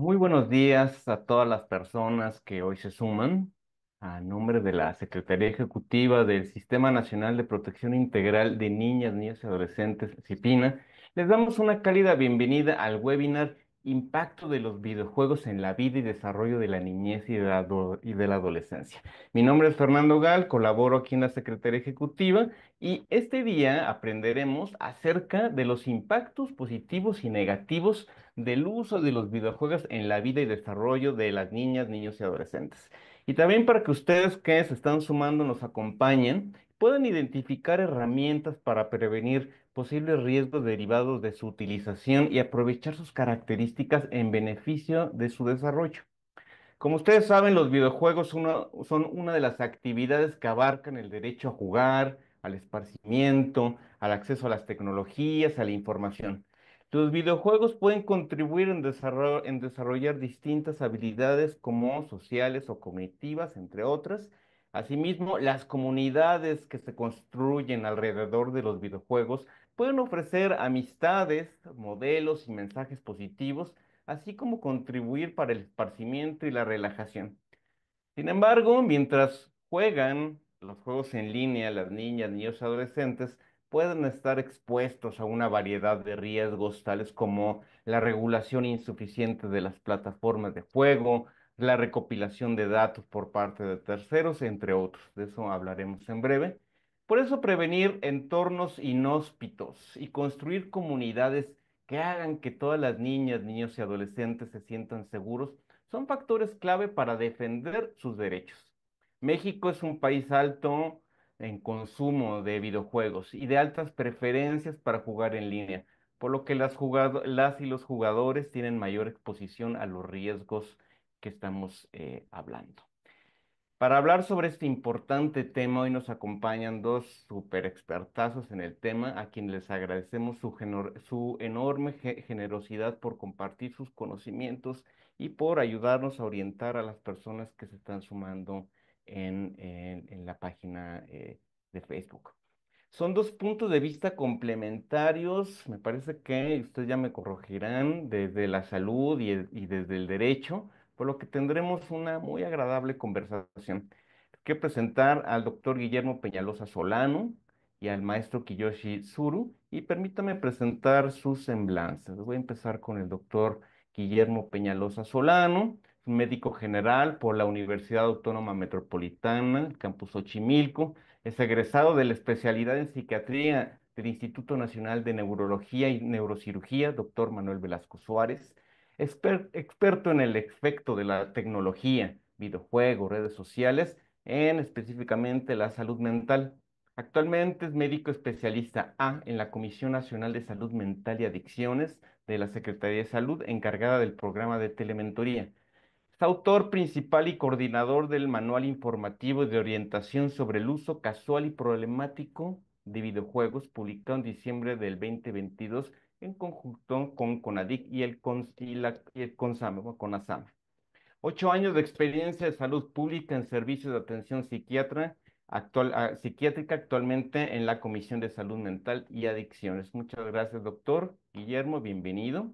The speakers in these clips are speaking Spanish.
Muy buenos días a todas las personas que hoy se suman. A nombre de la Secretaría Ejecutiva del Sistema Nacional de Protección Integral de Niñas, Niños y Adolescentes, CIPINA, les damos una cálida bienvenida al webinar Impacto de los videojuegos en la vida y desarrollo de la niñez y de la, y de la adolescencia. Mi nombre es Fernando Gal, colaboro aquí en la Secretaría Ejecutiva y este día aprenderemos acerca de los impactos positivos y negativos del uso de los videojuegos en la vida y desarrollo de las niñas, niños y adolescentes. Y también para que ustedes que se están sumando nos acompañen, puedan identificar herramientas para prevenir posibles riesgos derivados de su utilización y aprovechar sus características en beneficio de su desarrollo. Como ustedes saben, los videojuegos son una de las actividades que abarcan el derecho a jugar, al esparcimiento, al acceso a las tecnologías, a la información. Los videojuegos pueden contribuir en, en desarrollar distintas habilidades como sociales o cognitivas, entre otras. Asimismo, las comunidades que se construyen alrededor de los videojuegos pueden ofrecer amistades, modelos y mensajes positivos, así como contribuir para el esparcimiento y la relajación. Sin embargo, mientras juegan los juegos en línea, las niñas, niños y adolescentes pueden estar expuestos a una variedad de riesgos, tales como la regulación insuficiente de las plataformas de juego, la recopilación de datos por parte de terceros, entre otros. De eso hablaremos en breve. Por eso prevenir entornos inhóspitos y construir comunidades que hagan que todas las niñas, niños y adolescentes se sientan seguros son factores clave para defender sus derechos. México es un país alto en consumo de videojuegos y de altas preferencias para jugar en línea, por lo que las, las y los jugadores tienen mayor exposición a los riesgos que estamos eh, hablando. Para hablar sobre este importante tema, hoy nos acompañan dos super expertazos en el tema, a quienes les agradecemos su, enorme generosidad por compartir sus conocimientos y por ayudarnos a orientar a las personas que se están sumando en, la página eh, de Facebook. Son dos puntos de vista complementarios, me parece que ustedes ya me corregirán desde la salud y, e, desde el derecho, por lo que tendremos una muy agradable conversación. Quiero presentar al doctor Guillermo Peñalosa Solano y al maestro Kiyoshi Suru, y permítame presentar sus semblanzas. Voy a empezar con el doctor Guillermo Peñalosa Solano médico general por la Universidad Autónoma Metropolitana, Campus Ochimilco. Es egresado de la especialidad en psiquiatría del Instituto Nacional de Neurología y Neurocirugía, doctor Manuel Velasco Suárez. experto en el efecto de la tecnología, videojuegos, redes sociales, en específicamente la salud mental. Actualmente es médico especialista A en la Comisión Nacional de Salud Mental y Adicciones de la Secretaría de Salud, encargada del programa de telementoría autor principal y coordinador del Manual Informativo de Orientación sobre el Uso Casual y Problemático de Videojuegos, publicado en diciembre del 2022 en conjunto con CONADIC y el, con, CONASAM. Ocho años de experiencia de salud pública en servicios de atención ah, psiquiátrica actualmente en la Comisión de Salud Mental y Adicciones. Muchas gracias, doctor Guillermo. Bienvenido.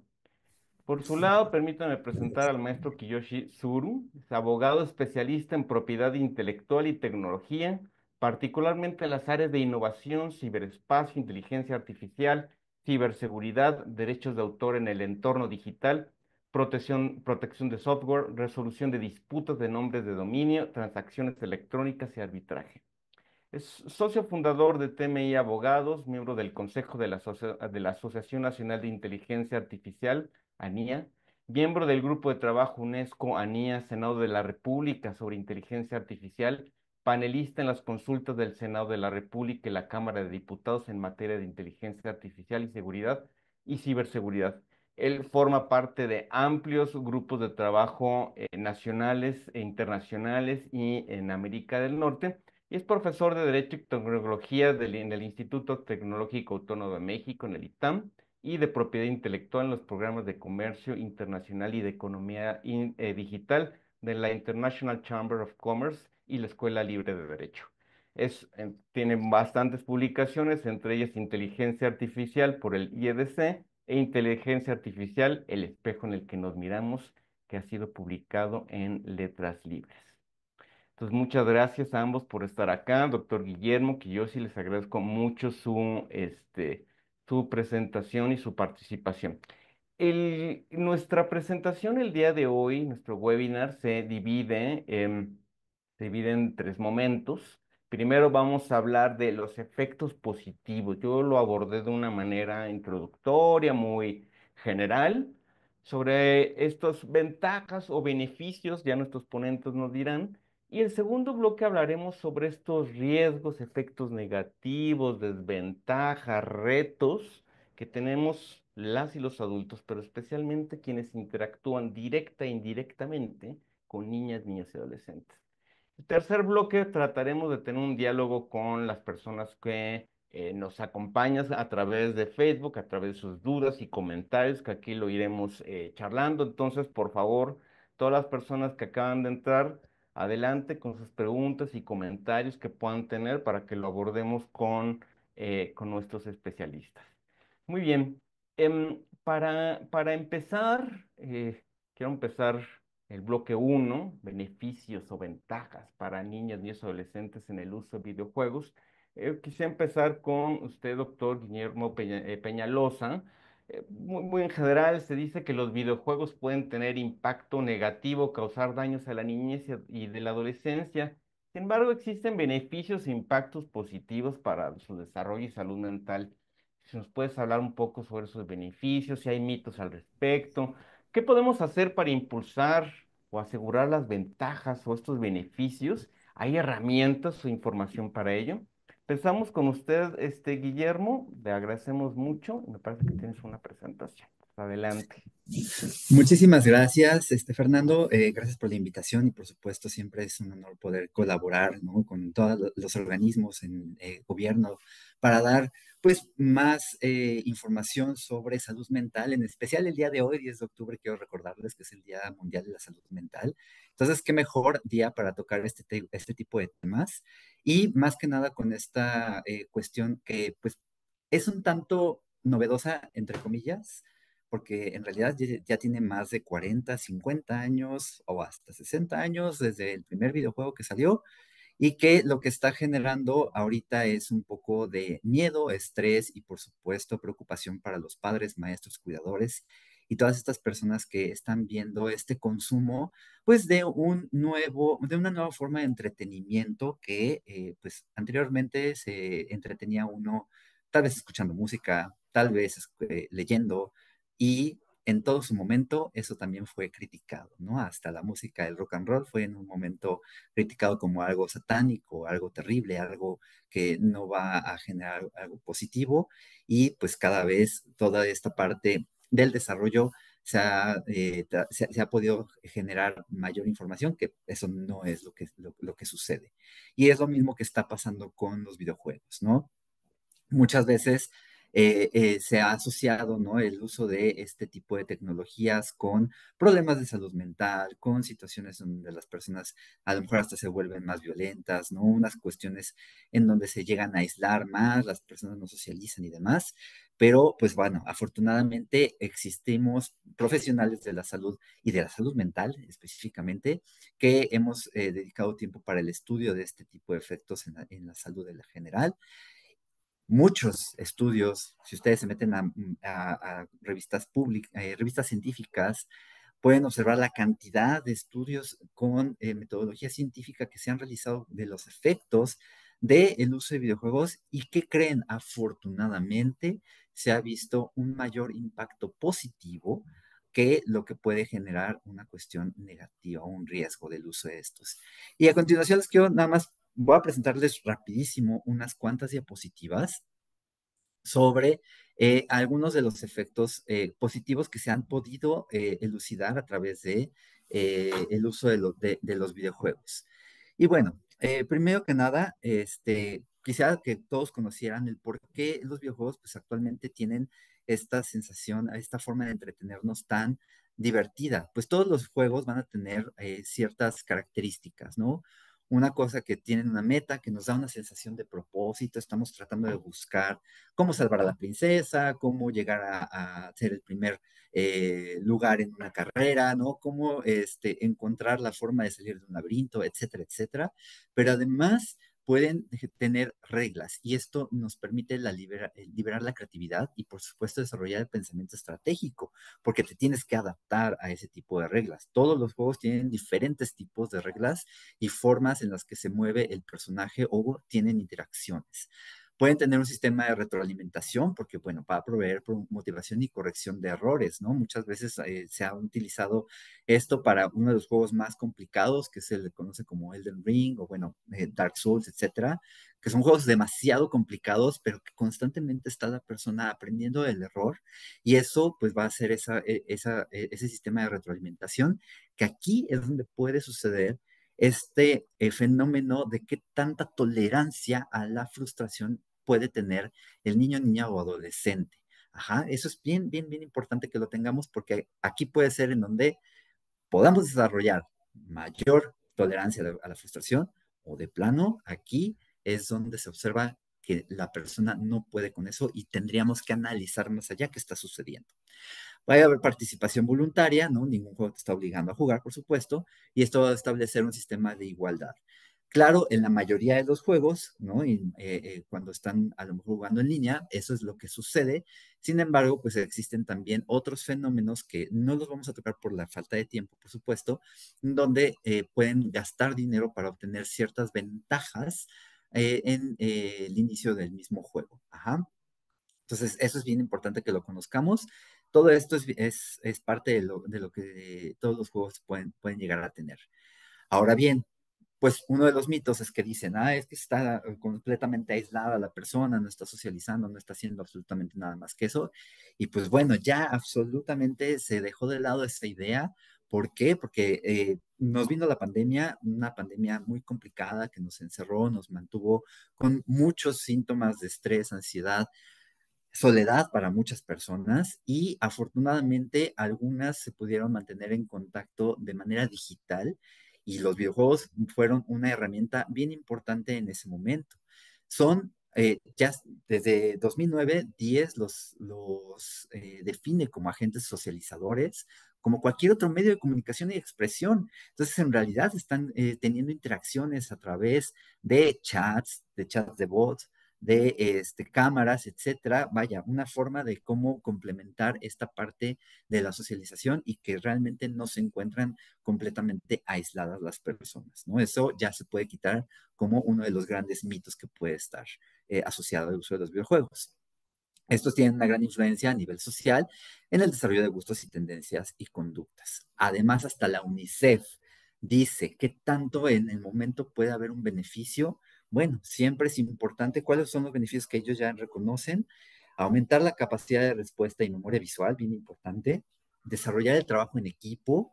Por su lado, permítanme presentar al maestro Kiyoshi Suru, abogado especialista en propiedad intelectual y tecnología, particularmente en las áreas de innovación, ciberespacio, inteligencia artificial, ciberseguridad, derechos de autor en el entorno digital, protección, de software, resolución de disputas de nombres de dominio, transacciones electrónicas y arbitraje. Es socio fundador de TMI Abogados, miembro del Consejo de la Asociación Nacional de Inteligencia Artificial, ANIA, miembro del Grupo de Trabajo UNESCO-ANIA, Senado de la República sobre Inteligencia Artificial, panelista en las consultas del Senado de la República y la Cámara de Diputados en materia de inteligencia artificial y seguridad y ciberseguridad. Él forma parte de amplios grupos de trabajo eh, nacionales e internacionales y en América del Norte y es profesor de Derecho y Tecnología en el Instituto Tecnológico Autónomo de México, en el ITAM y de propiedad intelectual en los programas de comercio internacional y de economía eh, digital de la International Chamber of Commerce y la Escuela Libre de Derecho. Es, eh, tienen bastantes publicaciones, entre ellas Inteligencia Artificial por el IEDC e Inteligencia Artificial, el espejo en el que nos miramos, que ha sido publicado en Letras Libres. Entonces, muchas gracias a ambos por estar acá, doctor Guillermo, que yo sí les agradezco mucho su, este, su presentación y su participación. nuestra presentación el día de hoy, nuestro webinar, se divide, se divide en tres momentos. Primero vamos a hablar de los efectos positivos. Yo lo abordé de una manera introductoria, muy general, sobre estas ventajas o beneficios, ya nuestros ponentes nos dirán, y el segundo bloque hablaremos sobre estos riesgos, efectos negativos, desventajas, retos que tenemos las y los adultos, pero especialmente quienes interactúan directa e indirectamente con niñas, niñas y adolescentes. El tercer bloque trataremos de tener un diálogo con las personas que eh, nos acompañan a través de Facebook, a través de sus dudas y comentarios, que aquí lo iremos eh, charlando. Entonces, por favor, todas las personas que acaban de entrar, adelante con sus preguntas y comentarios que puedan tener para que lo abordemos con, eh, nuestros especialistas. Muy bien, em, para, empezar, eh, quiero empezar el bloque 1, beneficios o ventajas para niñas, niños y adolescentes en el uso de videojuegos. Eh, quisiera empezar con usted, doctor Guillermo Peñalosa eh, muy, en general se dice que los videojuegos pueden tener impacto negativo, causar daños a la niñez y de la adolescencia. Sin embargo, existen beneficios e impactos positivos para su desarrollo y salud mental. Si nos puedes hablar un poco sobre esos beneficios, si hay mitos al respecto, ¿qué podemos hacer para impulsar o asegurar las ventajas o estos beneficios? ¿Hay herramientas o información para ello? Empezamos con usted, este Guillermo, le agradecemos mucho, me parece que tienes una presentación. Adelante. Muchísimas gracias, este, Fernando. Eh, gracias por la invitación y por supuesto siempre es un honor poder colaborar con todos los organismos en eh, gobierno para dar pues más eh, información sobre salud mental, en especial el día de hoy, 10 de octubre, quiero recordarles que es el Día Mundial de la Salud Mental. Entonces, qué mejor día para tocar este, este tipo de temas y más que nada con esta eh, cuestión que pues es un tanto novedosa, entre comillas, porque en realidad ya, tiene más de 40, 50 años o hasta 60 años desde el primer videojuego que salió y que lo que está generando ahorita es un poco de miedo, estrés y por supuesto preocupación para los padres, maestros, cuidadores y todas estas personas que están viendo este consumo, pues de un nuevo, de una nueva forma de entretenimiento que, eh, pues anteriormente se entretenía uno tal vez escuchando música, tal vez este, leyendo y en todo su momento eso también fue criticado, ¿no? Hasta la música del rock and roll fue en un momento criticado como algo satánico, algo terrible, algo que no va a generar algo positivo y pues cada vez toda esta parte del desarrollo se ha, eh, podido generar mayor información, que eso no es que, lo que sucede. Y es lo mismo que está pasando con los videojuegos, ¿no? Muchas veces eh, eh, se ha asociado ¿no? el uso de este tipo de tecnologías con problemas de salud mental, con situaciones donde las personas a lo mejor hasta se vuelven más violentas, ¿no? unas cuestiones en donde se llegan a aislar más, las personas no socializan y demás. Pero pues bueno, afortunadamente existimos profesionales de la salud y de la salud mental específicamente que hemos eh, dedicado tiempo para el estudio de este tipo de efectos en la, salud en general muchos estudios, si ustedes se meten a, mm, revistas, públicas eh, revistas científicas, pueden observar la cantidad de estudios con eh, metodología científica que se han realizado de los efectos del uso de videojuegos y que creen, afortunadamente, se ha visto un mayor impacto positivo que lo que puede generar una cuestión negativa o un riesgo del uso de estos. Y a continuación les quiero nada más voy a presentarles rapidísimo unas cuantas diapositivas sobre eh, algunos de los efectos eh, positivos que se han podido eh, elucidar a través de el uso de, los videojuegos. Y bueno, primero que nada, este, quisiera que todos conocieran el por qué los videojuegos pues, actualmente tienen esta sensación, esta forma de entretenernos tan divertida. Pues todos los juegos van a tener ciertas características, ¿no? una cosa que tienen una meta, que nos da una sensación de propósito, estamos tratando de buscar cómo salvar a la princesa, cómo llegar a, ser el primer eh, lugar en una carrera, ¿no? Cómo este, encontrar la forma de salir de un laberinto, etcétera, etcétera. Pero además pueden tener reglas y esto nos permite la liberar la creatividad y por supuesto desarrollar el pensamiento estratégico, porque te tienes que adaptar a ese tipo de reglas. Todos los juegos tienen diferentes tipos de reglas y formas en las que se mueve el personaje o tienen interacciones. Pueden tener un sistema de retroalimentación, porque, bueno, para proveer motivación y corrección de errores, ¿no? Muchas veces eh, se ha utilizado esto para uno de los juegos más complicados, que se le conoce como Elden Ring o, bueno, eh, Dark Souls, etcétera, que son juegos demasiado complicados, pero que constantemente está la persona aprendiendo del error y eso pues va a ser e, e, ese sistema de retroalimentación, que aquí es donde puede suceder este eh, fenómeno de qué tanta tolerancia a la frustración puede tener el niño, niña o adolescente. Ajá, eso es bien, bien, bien importante que lo tengamos porque aquí puede ser en donde podamos desarrollar mayor tolerancia a la frustración o de plano, aquí es donde se observa que la persona no puede con eso y tendríamos que analizar más allá qué está sucediendo. Va a haber participación voluntaria, ¿no? Ningún juego te está obligando a jugar, por supuesto, y esto va a establecer un sistema de igualdad. Claro, en la mayoría de los juegos, ¿no? Y, eh, eh, cuando están a lo mejor jugando en línea, eso es lo que sucede. Sin embargo, pues existen también otros fenómenos que no los vamos a tocar por la falta de tiempo, por supuesto, donde eh, pueden gastar dinero para obtener ciertas ventajas eh, en eh, el inicio del mismo juego. Ajá. Entonces, eso es bien importante que lo conozcamos. Todo esto es, parte de lo, que todos los juegos pueden, pueden llegar a tener. Ahora bien, pues uno de los mitos es que dicen, ah, es que está completamente aislada la persona, no está socializando, no está haciendo absolutamente nada más que eso. Y pues bueno, ya absolutamente se dejó de lado esta idea ¿Por qué? Porque eh, nos vino la pandemia, una pandemia muy complicada que nos encerró, nos mantuvo con muchos síntomas de estrés, ansiedad, soledad para muchas personas y afortunadamente algunas se pudieron mantener en contacto de manera digital y los videojuegos fueron una herramienta bien importante en ese momento. Son eh, ya desde 2009, 10 los, los eh, define como agentes socializadores, como cualquier otro medio de comunicación y expresión. Entonces, en realidad están eh, teniendo interacciones a través de chats, de chats de bots, de este, cámaras, etcétera. Vaya, una forma de cómo complementar esta parte de la socialización y que realmente no se encuentran completamente aisladas las personas, ¿no? Eso ya se puede quitar como uno de los grandes mitos que puede estar eh, asociado al uso de los videojuegos. Estos tienen una gran influencia a nivel social en el desarrollo de gustos y tendencias y conductas. Además, hasta la UNICEF dice que tanto en el momento puede haber un beneficio. Bueno, siempre es importante cuáles son los beneficios que ellos ya reconocen. Aumentar la capacidad de respuesta y memoria visual, bien importante. Desarrollar el trabajo en equipo,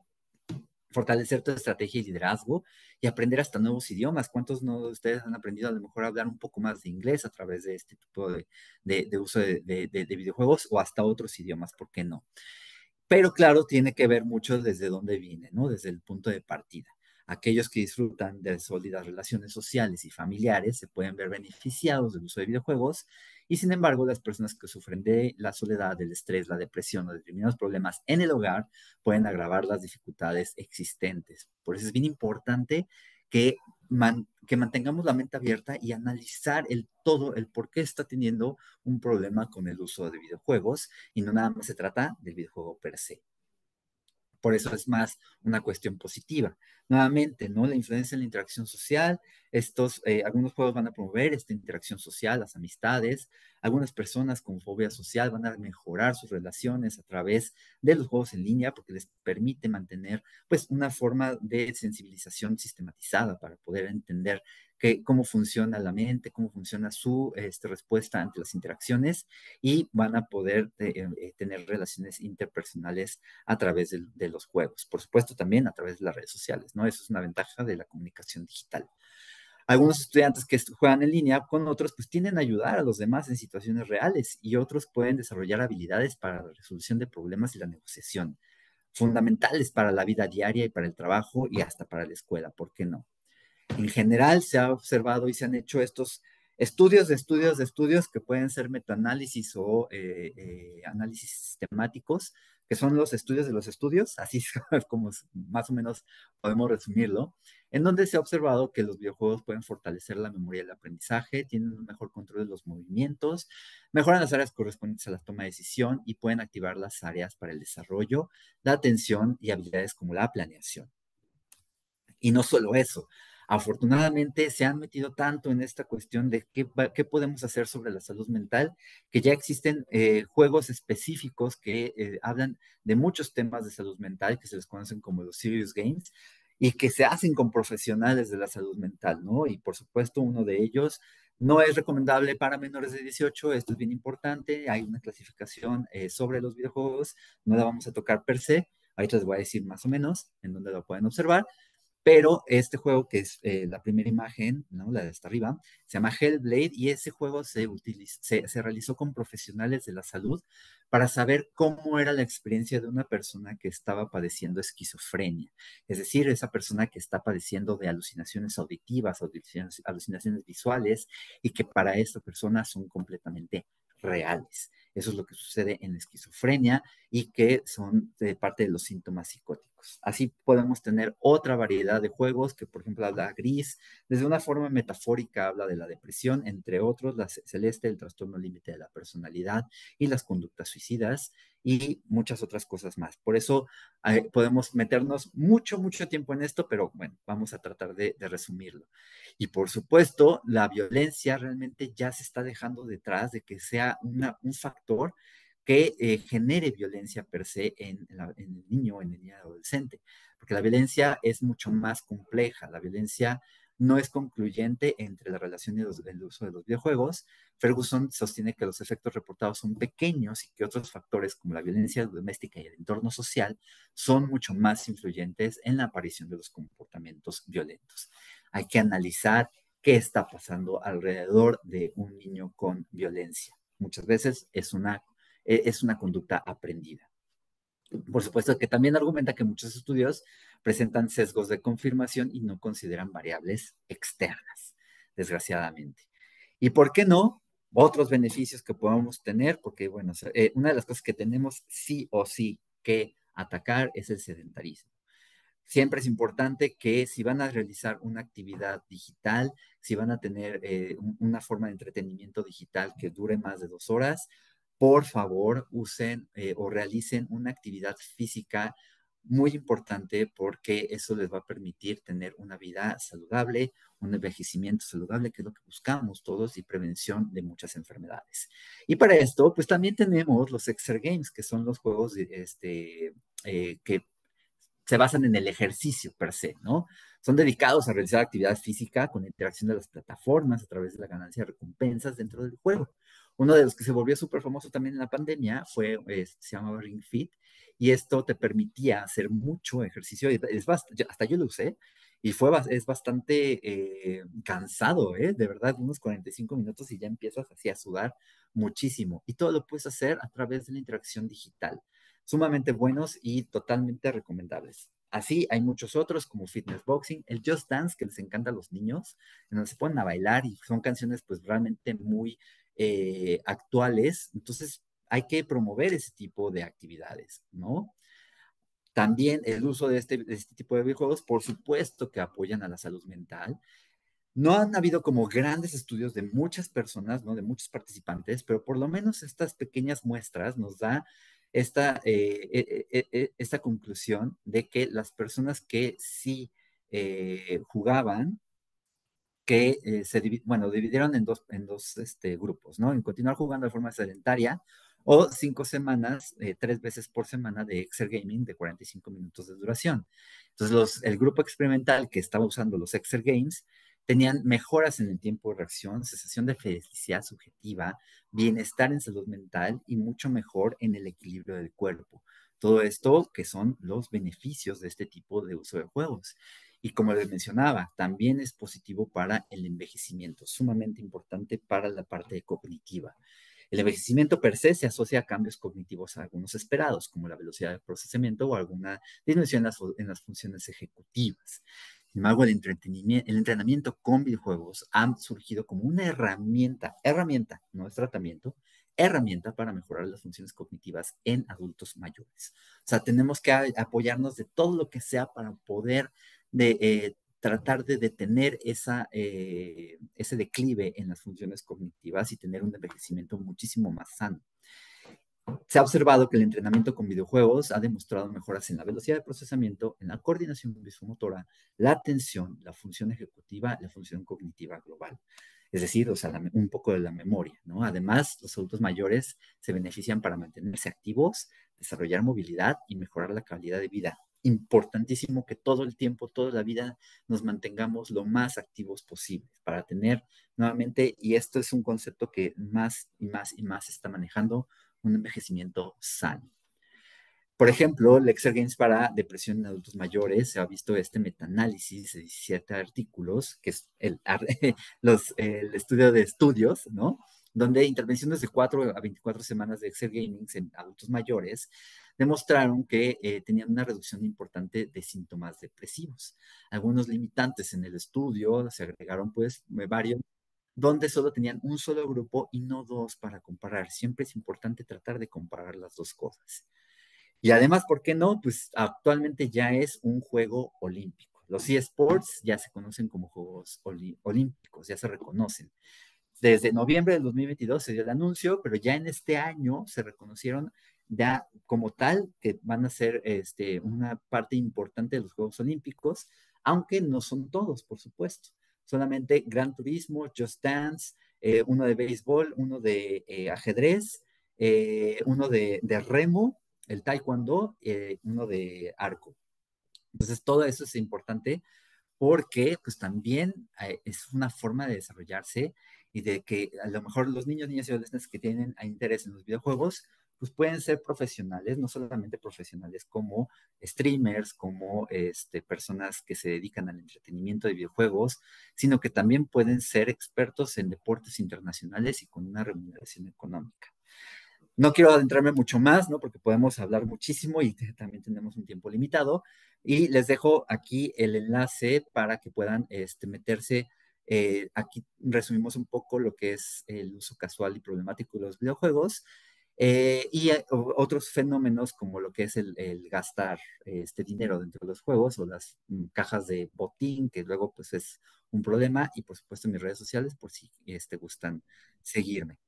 fortalecer tu estrategia y liderazgo y aprender hasta nuevos idiomas. ¿Cuántos no de ustedes han aprendido a lo mejor a hablar un poco más de inglés a través de este tipo de, uso de, de, videojuegos o hasta otros idiomas? ¿Por qué no? Pero claro, tiene que ver mucho desde dónde viene, ¿no? Desde el punto de partida. Aquellos que disfrutan de sólidas relaciones sociales y familiares se pueden ver beneficiados del uso de videojuegos y sin embargo, las personas que sufren de la soledad, del estrés, la depresión o determinados problemas en el hogar pueden agravar las dificultades existentes. Por eso es bien importante que, que mantengamos la mente abierta y analizar el todo, el por qué está teniendo un problema con el uso de videojuegos y no nada más se trata del videojuego per se por eso es más una cuestión positiva. Nuevamente, ¿no? La influencia en la interacción social, estos, eh, algunos juegos van a promover esta interacción social, las amistades. Algunas personas con fobia social van a mejorar sus relaciones a través de los juegos en línea porque les permite mantener pues una forma de sensibilización sistematizada para poder entender cómo funciona la mente, cómo funciona su este, respuesta ante las interacciones y van a poder eh, eh, tener relaciones interpersonales a través de, de, los juegos. Por supuesto, también a través de las redes sociales, ¿no? Eso es una ventaja de la comunicación digital algunos estudiantes que juegan en línea con otros, pues tienen a ayudar a los demás en situaciones reales y otros pueden desarrollar habilidades para la resolución de problemas y la negociación, fundamentales para la vida diaria y para el trabajo y hasta para la escuela, ¿por qué no? En general se ha observado y se han hecho estos estudios de estudios de estudios que pueden ser metaanálisis o eh, eh, análisis sistemáticos que son los estudios de los estudios, así es como más o menos podemos resumirlo, en donde se ha observado que los videojuegos pueden fortalecer la memoria del aprendizaje, tienen un mejor control de los movimientos, mejoran las áreas correspondientes a la toma de decisión y pueden activar las áreas para el desarrollo, la atención y habilidades como la planeación. Y no solo eso, afortunadamente se han metido tanto en esta cuestión de qué, podemos hacer sobre la salud mental, que ya existen eh, juegos específicos que eh, hablan de muchos temas de salud mental, que se les conocen como los Serious Games, y que se hacen con profesionales de la salud mental, ¿no? Y por supuesto, uno de ellos no es recomendable para menores de 18, esto es bien importante, hay una clasificación eh, sobre los videojuegos, no la vamos a tocar per se, Ahí les voy a decir más o menos en dónde lo pueden observar, pero este juego, que es eh, la primera imagen, la de hasta arriba, se llama Hellblade y ese juego se, se, realizó con profesionales de la salud para saber cómo era la experiencia de una persona que estaba padeciendo esquizofrenia. Es decir, esa persona que está padeciendo de alucinaciones auditivas, alucinaciones, alucinaciones visuales y que para esta persona son completamente reales. Eso es lo que sucede en la esquizofrenia y que son parte de los síntomas psicóticos. Así podemos tener otra variedad de juegos que, por ejemplo, habla gris, desde una forma metafórica habla de la depresión, entre otros, la celeste, el trastorno límite de la personalidad y las conductas suicidas, y muchas otras cosas más. Por eso eh, podemos meternos mucho, mucho tiempo en esto, pero bueno, vamos a tratar de, resumirlo. Y por supuesto, la violencia realmente ya se está dejando detrás de que sea un factor que eh, genere violencia per se en, en el niño o en el niño adolescente, porque la violencia es mucho más compleja, la violencia no es concluyente entre la relación y el uso de los videojuegos. Ferguson sostiene que los efectos reportados son pequeños y que otros factores como la violencia doméstica y el entorno social son mucho más influyentes en la aparición de los comportamientos violentos. Hay que analizar qué está pasando alrededor de un niño con violencia. Muchas veces es una, e, es una conducta aprendida. Por supuesto que también argumenta que muchos estudios presentan sesgos de confirmación y no consideran variables externas, desgraciadamente. ¿Y por qué no? Otros beneficios que podamos tener, porque bueno, eh, una de las cosas que tenemos sí o sí que atacar es el sedentarismo. Siempre es importante que si van a realizar una actividad digital, si van a tener eh, una forma de entretenimiento digital que dure más de dos horas, por favor usen eh, o realicen una actividad física muy importante porque eso les va a permitir tener una vida saludable, un envejecimiento saludable, que es lo que buscamos todos, y prevención de muchas enfermedades. Y para esto, pues también tenemos los Games, que son los juegos este, eh, que se basan en el ejercicio per se, ¿no? Son dedicados a realizar actividad física con interacción de las plataformas a través de la ganancia de recompensas dentro del juego. Uno de los que se volvió súper famoso también en la pandemia fue, se llamaba Ring Fit, y esto te permitía hacer mucho ejercicio. Es hasta yo lo usé y fue, es bastante eh, cansado, ¿eh? de verdad, unos 45 minutos y ya empiezas así a sudar muchísimo. Y todo lo puedes hacer a través de la interacción digital. Sumamente buenos y totalmente recomendables. Así hay muchos otros como Fitness Boxing, el Just Dance que les encanta a los niños, en donde se ponen a bailar y son canciones pues realmente muy eh, actuales. Entonces hay que promover ese tipo de actividades, ¿no? También el uso este, de este, tipo de videojuegos, por supuesto que apoyan a la salud mental. No han habido como grandes estudios de muchas personas, ¿no? De muchos participantes, pero por lo menos estas pequeñas muestras nos da esta, eh, eh, eh, esta conclusión de que las personas que sí jugaban, que se bueno, dividieron en dos, en dos este, grupos, ¿no? En continuar jugando de forma sedentaria o cinco semanas, eh, tres veces por semana de Exer Gaming de 45 minutos de duración. Entonces, los, el grupo experimental que estaba usando los Exer Games tenían mejoras en el tiempo de reacción, sensación de felicidad subjetiva, bienestar en salud mental y mucho mejor en el equilibrio del cuerpo. Todo esto que son los beneficios de este tipo de uso de juegos. Y como les mencionaba, también es positivo para el envejecimiento, sumamente importante para la parte cognitiva. El envejecimiento per se se asocia a cambios cognitivos a algunos esperados, como la velocidad de procesamiento o alguna disminución en las, funciones ejecutivas. Sin embargo, el el entrenamiento con videojuegos ha surgido como una herramienta, herramienta, no es tratamiento, herramienta para mejorar las funciones cognitivas en adultos mayores. O sea, tenemos que apoyarnos de todo lo que sea para poder de, eh, tratar de detener eh, ese declive en las funciones cognitivas y tener un envejecimiento muchísimo más sano. Se ha observado que el entrenamiento con videojuegos ha demostrado mejoras en la velocidad de procesamiento, en la coordinación visomotora, la atención, la función ejecutiva, la función cognitiva global. Es decir, o sea, un poco de la memoria, ¿no? Además, los adultos mayores se benefician para mantenerse activos, desarrollar movilidad y mejorar la calidad de vida importantísimo que todo el tiempo, toda la vida nos mantengamos lo más activos posible para tener nuevamente, y esto es un concepto que más y más y más está manejando, un envejecimiento sano. Por ejemplo, Lexer Games para depresión en adultos mayores se ha visto este metaanálisis de 17 artículos, que es el, los, el estudio de estudios, ¿no? donde intervenciones de 4 a 24 semanas de Excel Games en adultos mayores demostraron que eh, tenían una reducción importante de síntomas depresivos. Algunos limitantes en el estudio, se agregaron pues eh, varios donde solo tenían un solo grupo y no dos para comparar. Siempre es importante tratar de comparar las dos cosas. Y además, ¿por qué no? Pues actualmente ya es un juego olímpico. Los eSports ya se conocen como Juegos Olímpicos, ya se reconocen. Desde noviembre del 2022 se dio el anuncio, pero ya en este año se reconocieron ya como tal, que van a ser este, una parte importante de los Juegos Olímpicos, aunque no son todos, por supuesto. Solamente Gran Turismo, Just Dance, eh, uno de béisbol, uno de eh, ajedrez, eh, uno de, remo, el taekwondo, uno de arco. Entonces, todo eso es importante porque pues también es una forma de desarrollarse y de que a lo mejor los niños, niñas y adolescentes que tienen interés en los videojuegos, pues pueden ser profesionales, no solamente profesionales como streamers, como este, personas que se dedican al entretenimiento de videojuegos, sino que también pueden ser expertos en deportes internacionales y con una remuneración económica. No quiero adentrarme mucho más, ¿no? Porque podemos hablar muchísimo y también tenemos un tiempo limitado. Y les dejo aquí el enlace para que puedan este, meterse eh, aquí resumimos un poco lo que es el uso casual y problemático de los videojuegos eh, y otros fenómenos como lo que es el, gastar este dinero dentro de los juegos o las mm, cajas de botín, que luego pues es un problema, y por supuesto mis redes sociales por si este, gustan seguirme.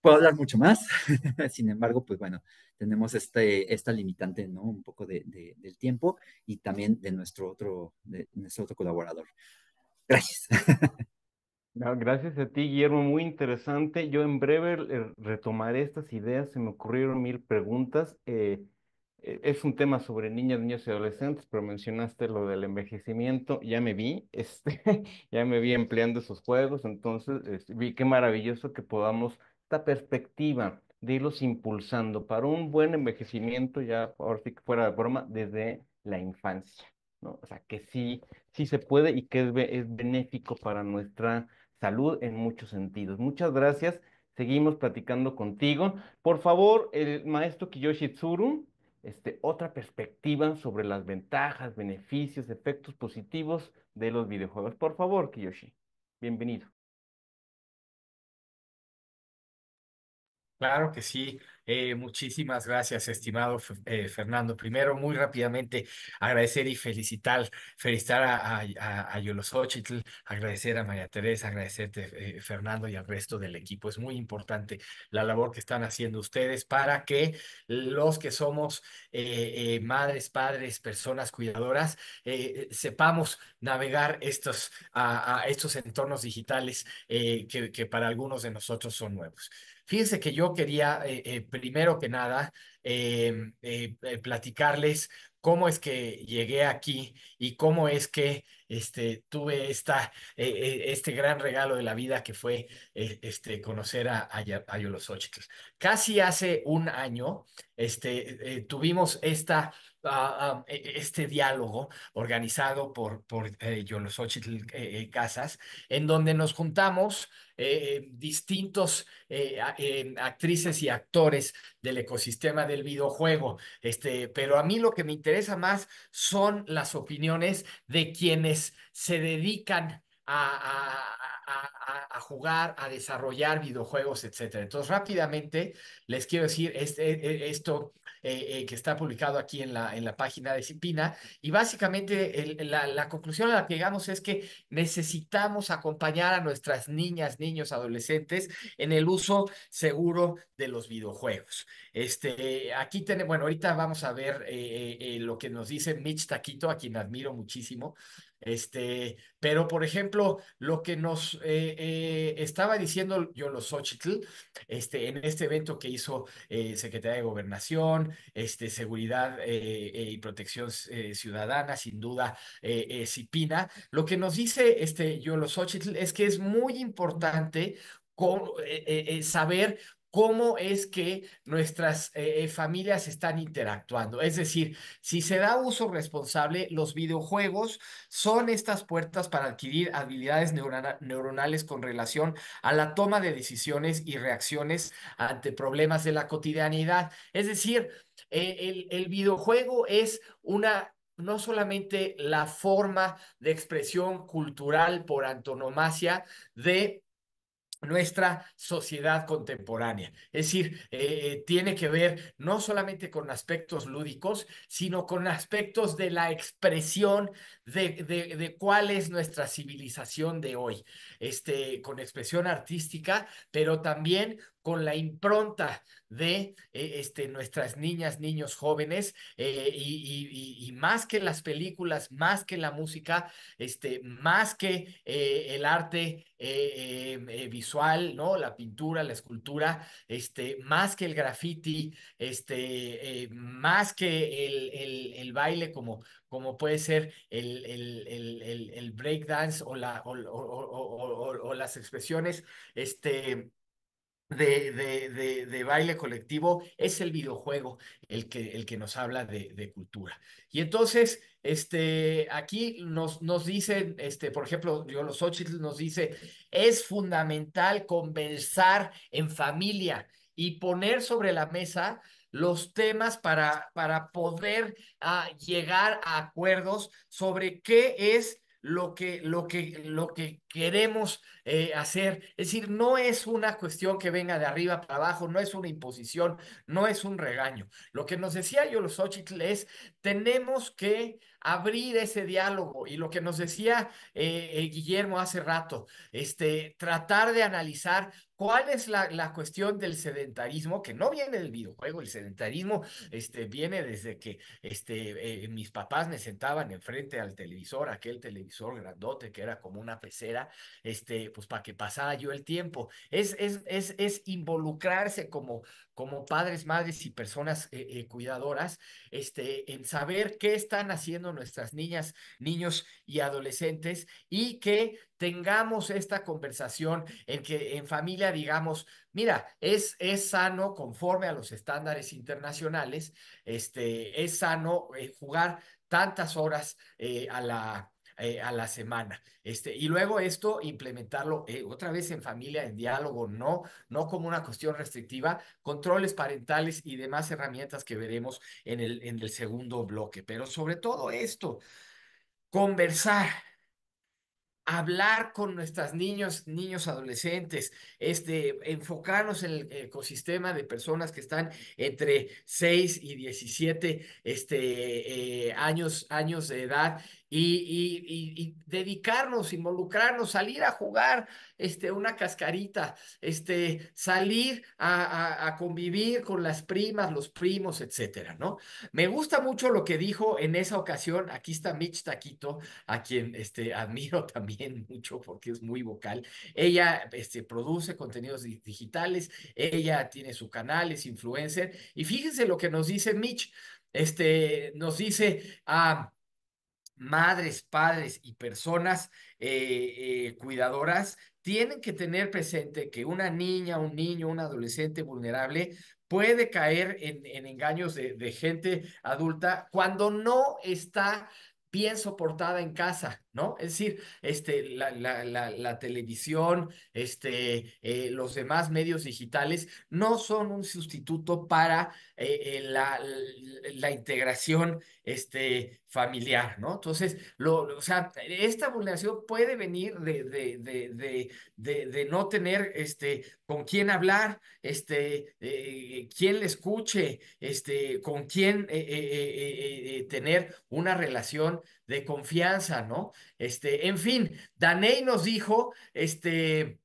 Puedo hablar mucho más, sin embargo, pues bueno, tenemos este, esta limitante, ¿no? Un poco de, del tiempo y también de nuestro otro, de nuestro otro colaborador. Gracias. Ah, gracias a ti, Guillermo, muy interesante. Yo en breve eh, retomaré estas ideas, se me ocurrieron mil preguntas. Eh, eh, es un tema sobre niñas, niños y adolescentes, pero mencionaste lo del envejecimiento, ya me vi, este, ya me vi empleando esos juegos, entonces vi qué maravilloso que podamos esta perspectiva de irlos impulsando para un buen envejecimiento, ya ahora sí que fuera de broma, desde la infancia, ¿no? O sea, que sí, sí se puede y que es, es benéfico para nuestra salud en muchos sentidos. Muchas gracias. Seguimos platicando contigo. Por favor, el maestro Kiyoshi Tsuru, este, otra perspectiva sobre las ventajas, beneficios, efectos positivos de los videojuegos. Por favor, Kiyoshi, bienvenido. Claro que sí. Eh, muchísimas gracias, estimado eh, Fernando. Primero, muy rápidamente, agradecer y felicitar, felicitar a, a, a agradecer a María Teresa, agradecerte, eh, Fernando, y al resto del equipo. Es muy importante la labor que están haciendo ustedes para que los que somos madres, padres, personas cuidadoras, sepamos navegar estos, a, estos entornos digitales que, para algunos de nosotros son nuevos. Fíjense que yo quería primero que nada, eh, eh, eh, platicarles cómo es que llegué aquí y cómo es que este, tuve eh, eh, este gran regalo de la vida que fue eh, este, conocer a, a, Casi hace un año este, tuvimos ah, ah, e, este diálogo organizado por, por Yolosochitl Casas, en donde nos juntamos distintos actrices y actores del ecosistema del videojuego. pero a mí lo que me interesa más son las opiniones de quienes se dedican a, jugar, a desarrollar videojuegos, etc. Entonces, rápidamente les quiero decir este, esto eh, eh, que está publicado aquí en la, en la página de Cipina. Y básicamente la, conclusión a la que llegamos es que necesitamos acompañar a nuestras niñas, niños, adolescentes en el uso seguro de los videojuegos. Este, aquí tenemos, bueno, ahorita vamos a ver eh, lo que nos dice Mitch Taquito, a quien admiro muchísimo este, pero por ejemplo, lo que nos eh, eh, estaba diciendo Yolo Xochitl, este, en este evento que hizo eh, Secretaría de Gobernación, este, Seguridad y Protección Ciudadana, sin duda, Cipina, lo que nos dice este Yolo Xochitl es que es muy importante con, saber cómo es que nuestras eh, eh, familias están interactuando. Es decir, si se da uso responsable, los videojuegos son estas puertas para adquirir habilidades neuronales con relación a la toma de decisiones y reacciones ante problemas de la cotidianidad. Es decir, eh, el, el videojuego es una no solamente la forma de expresión cultural por antonomasia de nuestra sociedad contemporánea. Es decir, eh, eh, tiene que ver no solamente con aspectos lúdicos, sino con aspectos de la expresión de, cuál es nuestra civilización de hoy, este, con expresión artística, pero también con la impronta de eh, este, nuestras niñas, niños jóvenes, eh, y, más que las películas, más que la música, este, más que eh, el arte visual, ¿no? la pintura, la escultura, este, más que el graffiti, este, más que el, el baile como, como puede ser el, el, el, el breakdance o, la, o, las expresiones este, de, baile colectivo, es el videojuego el que, el que nos habla de, cultura. Y entonces, este, aquí nos, nos dicen, este, por ejemplo, los Xochitl nos dice, es fundamental conversar en familia y poner sobre la mesa los temas para, para poder ah, llegar a acuerdos sobre qué es lo que, lo que, lo que queremos eh, hacer. Es decir, no es una cuestión que venga de arriba para abajo, no es una imposición, no es un regaño. Lo que nos decía yo los es, tenemos que abrir ese diálogo y lo que nos decía eh, eh, Guillermo hace rato, este, tratar de analizar ¿Cuál es la, cuestión del sedentarismo? Que no viene del videojuego, el sedentarismo este, viene desde que este, eh, mis papás me sentaban enfrente al televisor, aquel televisor grandote que era como una pecera, este, pues para que pasara yo el tiempo. Es, es, involucrarse como, como padres, madres y personas eh, eh, cuidadoras este, en saber qué están haciendo nuestras niñas, niños y adolescentes y que tengamos esta conversación en que en familia digamos, mira, es, es sano conforme a los estándares internacionales, este, es sano eh, jugar tantas horas eh, a la eh, a la semana. Este, y luego esto, implementarlo otra vez en familia, en diálogo, no, no como una cuestión restrictiva, controles parentales y demás herramientas que veremos en el, en el segundo bloque. Pero sobre todo esto, conversar, hablar con nuestras niños, niños adolescentes, este, enfocarnos en el ecosistema de personas que están entre 6 y 17 este, eh, años, años de edad y, dedicarnos, involucrarnos, salir a jugar este, una cascarita, este, salir a, convivir con las primas, los primos, etcétera, ¿no? Me gusta mucho lo que dijo en esa ocasión, aquí está Mitch Taquito, a quien este, admiro también mucho porque es muy vocal. Ella este, produce contenidos digitales, ella tiene su canal, es influencer, y fíjense lo que nos dice Mitch, este, nos dice... a ah, madres, padres y personas eh, eh, cuidadoras tienen que tener presente que una niña, un niño, un adolescente vulnerable puede caer en, engaños de gente adulta cuando no está bien soportada en casa ¿no? Es decir, este, la, televisión, este, eh, los demás medios digitales no son un sustituto para eh, eh, la, integración este, familiar, ¿no? Entonces, lo, esta vulneración puede venir de, de, no tener este, con quién hablar, este, quién le escuche, este, con quién tener una relación de confianza, ¿no? Este, en fin, Daney nos dijo, este,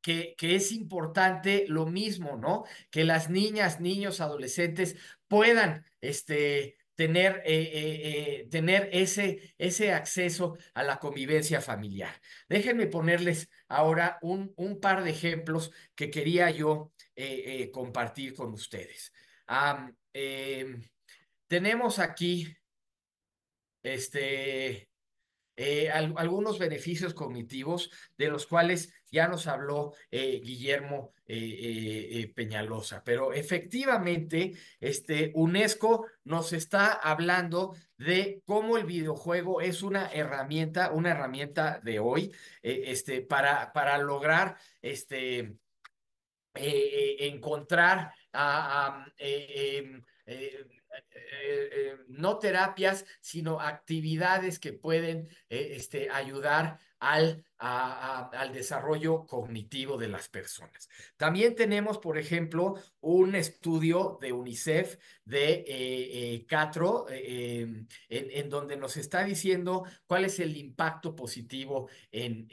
que, que, es importante lo mismo, ¿no? Que las niñas, niños, adolescentes puedan este, tener, eh, eh, eh, tener ese, ese, acceso a la convivencia familiar. Déjenme ponerles ahora un, un par de ejemplos que quería yo compartir con ustedes. Em, tenemos aquí este, eh, algunos beneficios cognitivos de los cuales ya nos habló eh, Guillermo eh, Peñalosa. Pero efectivamente, este, UNESCO nos está hablando de cómo el videojuego es una herramienta, una herramienta de hoy, este, para, para lograr este, encontrar a... a em, eh, no terapias, sino actividades que pueden eh, este, ayudar al al desarrollo cognitivo de las personas. También tenemos, por ejemplo, un estudio de UNICEF de eh, eh Catro, eh, em, en, donde nos está diciendo cuál es el impacto positivo en,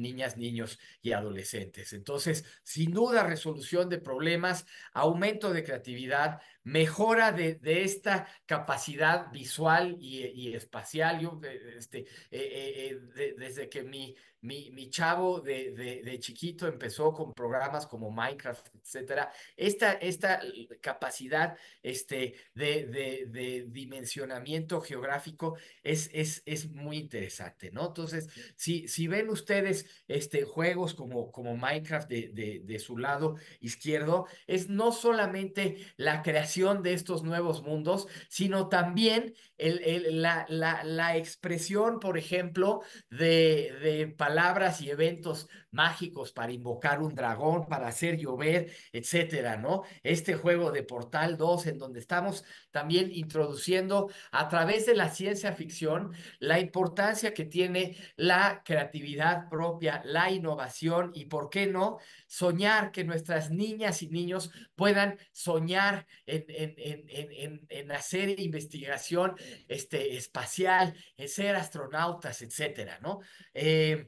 niñas, niños y adolescentes. Entonces, sin duda, resolución de problemas, aumento de creatividad, mejora de, esta capacidad visual y, espacial. Eh, este, desde que mi mi, chavo de, chiquito empezó con programas como Minecraft, etcétera. Esta, esta capacidad este, de, dimensionamiento geográfico es, es, muy interesante, ¿no? Entonces, si, si ven ustedes este, juegos como, como Minecraft de, su lado izquierdo, es no solamente la creación de estos nuevos mundos, sino también el, la, expresión, por ejemplo, de, de palabras y eventos mágicos para invocar un dragón, para hacer llover, etcétera, ¿no? Este juego de Portal 2, en donde estamos también introduciendo a través de la ciencia ficción la importancia que tiene la creatividad propia, la innovación y, ¿por qué no?, soñar que nuestras niñas y niños puedan soñar en, en, hacer investigación este, espacial, en ser astronautas, etcétera, ¿no? Eh,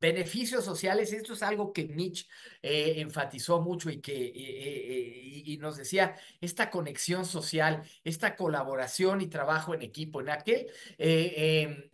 Beneficios sociales, esto es algo que Mitch eh, enfatizó mucho y que eh, eh, y nos decía, esta conexión social, esta colaboración y trabajo en equipo. En aquel em,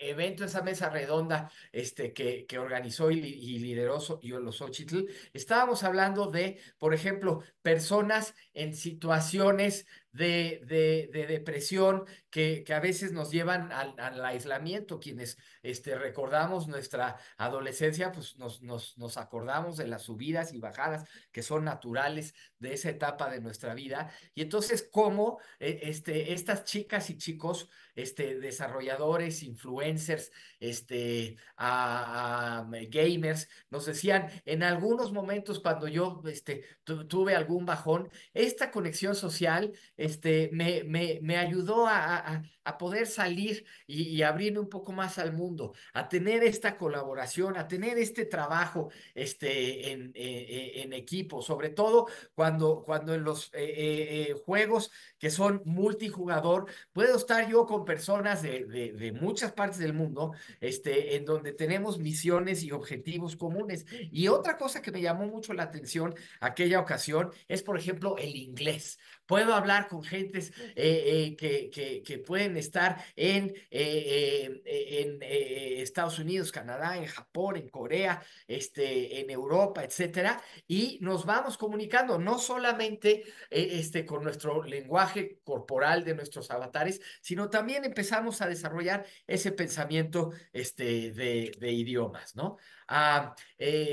evento, esa mesa redonda este, que, que organizó y, yo los Yolosochitl, estábamos hablando de, por ejemplo, personas en situaciones de, de, depresión que, a veces nos llevan al, aislamiento. Quienes este, recordamos nuestra adolescencia, pues nos, nos, acordamos de las subidas y bajadas que son naturales de esa etapa de nuestra vida. Y entonces, ¿cómo eh, este, estas chicas y chicos este, desarrolladores, influencers, este, a, gamers, nos decían, en algunos momentos cuando yo este, tuve algún bajón, esta conexión social este, me, me, me ayudó a, a, a, poder salir y, abrirme un poco más al mundo, a tener esta colaboración, a tener este trabajo este, en, eh, en equipo, sobre todo cuando, cuando en los eh, eh, juegos que son multijugador, puedo estar yo con personas de, de, de, muchas partes del mundo, este, en donde tenemos misiones y objetivos comunes. Y otra cosa que me llamó mucho la atención aquella ocasión es, por ejemplo, el inglés. Puedo hablar con gentes eh, eh, que, que, pueden estar en, eh, Estados Unidos, Canadá, en Japón, en Corea, este, en Europa, etcétera, y nos vamos comunicando no solamente este, con nuestro lenguaje corporal de nuestros avatares, sino también empezamos a desarrollar ese pensamiento este, de, idiomas, ¿no? Ah,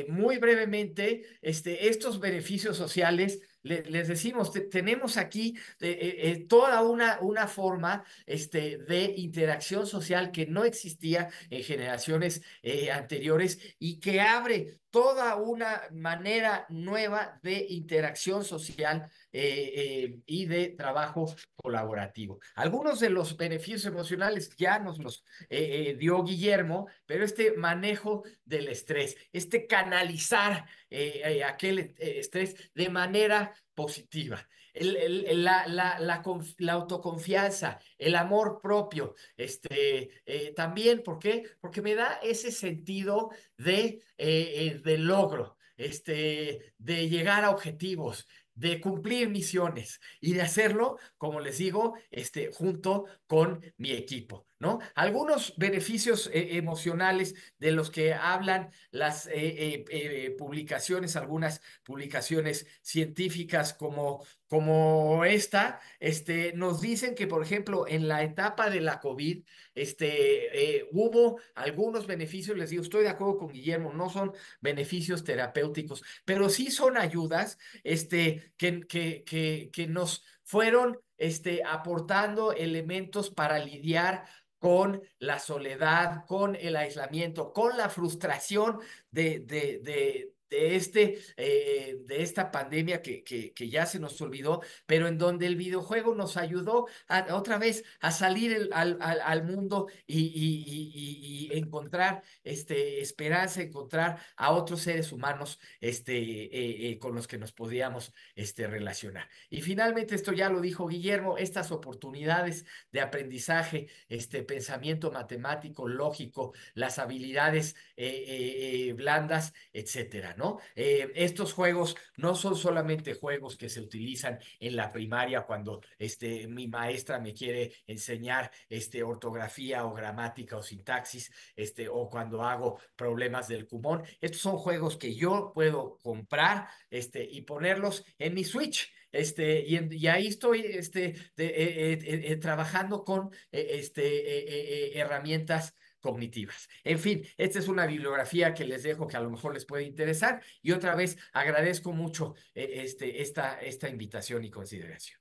muy brevemente, este, estos beneficios sociales les decimos, tenemos aquí eh, eh, eh, toda una, una forma este, de interacción social que no existía en generaciones anteriores y que abre toda una manera nueva de interacción social eh, eh, y de trabajo colaborativo. Algunos de los beneficios emocionales ya nos los eh, dio Guillermo, pero este manejo del estrés, este canalizar aquel estrés de manera positiva. la, autoconfianza, el amor propio, este, también, ¿por qué? Porque me da ese sentido de, de logro, este, de llegar a objetivos, de cumplir misiones y de hacerlo, como les digo, este, junto con mi equipo. ¿no? Algunos beneficios eh, emocionales de los que hablan las eh, eh, publicaciones, algunas publicaciones científicas como, como esta, este, nos dicen que, por ejemplo, en la etapa de la COVID, este, hubo algunos beneficios, les digo, estoy de acuerdo con Guillermo, no son beneficios terapéuticos, pero sí son ayudas este, que, que, que, que nos fueron este, aportando elementos para lidiar con la soledad, con el aislamiento, con la frustración de, de, de, de, este, eh, de esta pandemia que, ya se nos olvidó, pero en donde el videojuego nos ayudó otra vez a salir al, mundo y, encontrar este, esperanza, encontrar a otros seres humanos este, eh, eh, con los que nos podíamos este, relacionar. Y finalmente, esto ya lo dijo Guillermo, estas oportunidades de aprendizaje, este pensamiento matemático, lógico, las habilidades blandas, etcétera. Eh, estos juegos no son solamente juegos que se utilizan en la primaria cuando este, mi maestra me quiere enseñar este, ortografía o gramática o sintaxis, este, o cuando hago problemas del cumón. Estos son juegos que yo puedo comprar este, y ponerlos en mi Switch. Este, y, ahí estoy este, eh, eh, trabajando con este, herramientas cognitivas. En fin, esta es una bibliografía que les dejo que a lo mejor les puede interesar y otra vez agradezco mucho eh, este, esta, esta invitación y consideración.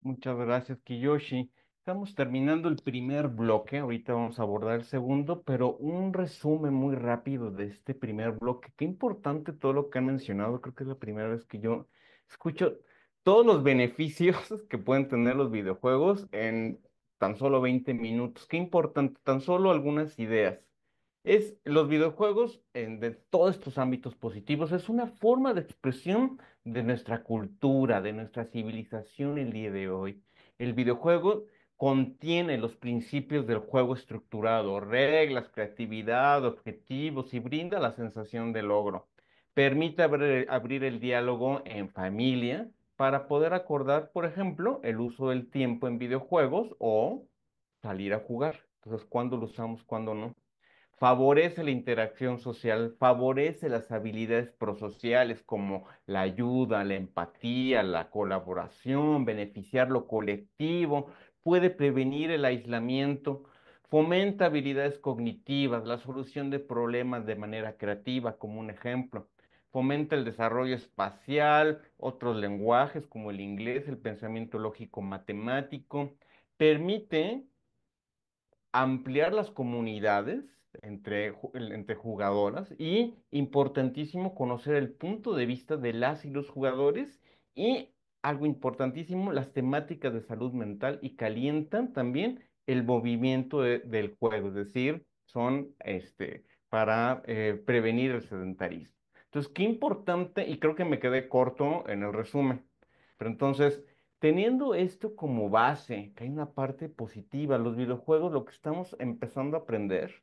Muchas gracias, Kiyoshi. Estamos terminando el primer bloque, ahorita vamos a abordar el segundo, pero un resumen muy rápido de este primer bloque. Qué importante todo lo que han mencionado, creo que es la primera vez que yo escucho todos los beneficios que pueden tener los videojuegos en tan solo 20 minutos. Qué importante, tan solo algunas ideas. Es los videojuegos en, de todos estos ámbitos positivos, es una forma de expresión de nuestra cultura, de nuestra civilización el día de hoy. El videojuego contiene los principios del juego estructurado, reglas, creatividad, objetivos y brinda la sensación de logro. Permite abrir el diálogo en familia, para poder acordar, por ejemplo, el uso del tiempo en videojuegos o salir a jugar. Entonces, ¿cuándo lo usamos, cuándo no? Favorece la interacción social, favorece las habilidades prosociales como la ayuda, la empatía, la colaboración, beneficiar lo colectivo, puede prevenir el aislamiento, fomenta habilidades cognitivas, la solución de problemas de manera creativa, como un ejemplo fomenta el desarrollo espacial, otros lenguajes como el inglés, el pensamiento lógico matemático, permite ampliar las comunidades entre, jugadoras y, importantísimo, conocer el punto de vista de las y los jugadores y, algo importantísimo, las temáticas de salud mental y calientan también el movimiento del juego, es decir, son este, para eh, prevenir el sedentarismo. Entonces, qué importante, y creo que me quedé corto en el resumen, pero entonces, teniendo esto como base, que hay una parte positiva, los videojuegos, lo que estamos empezando a aprender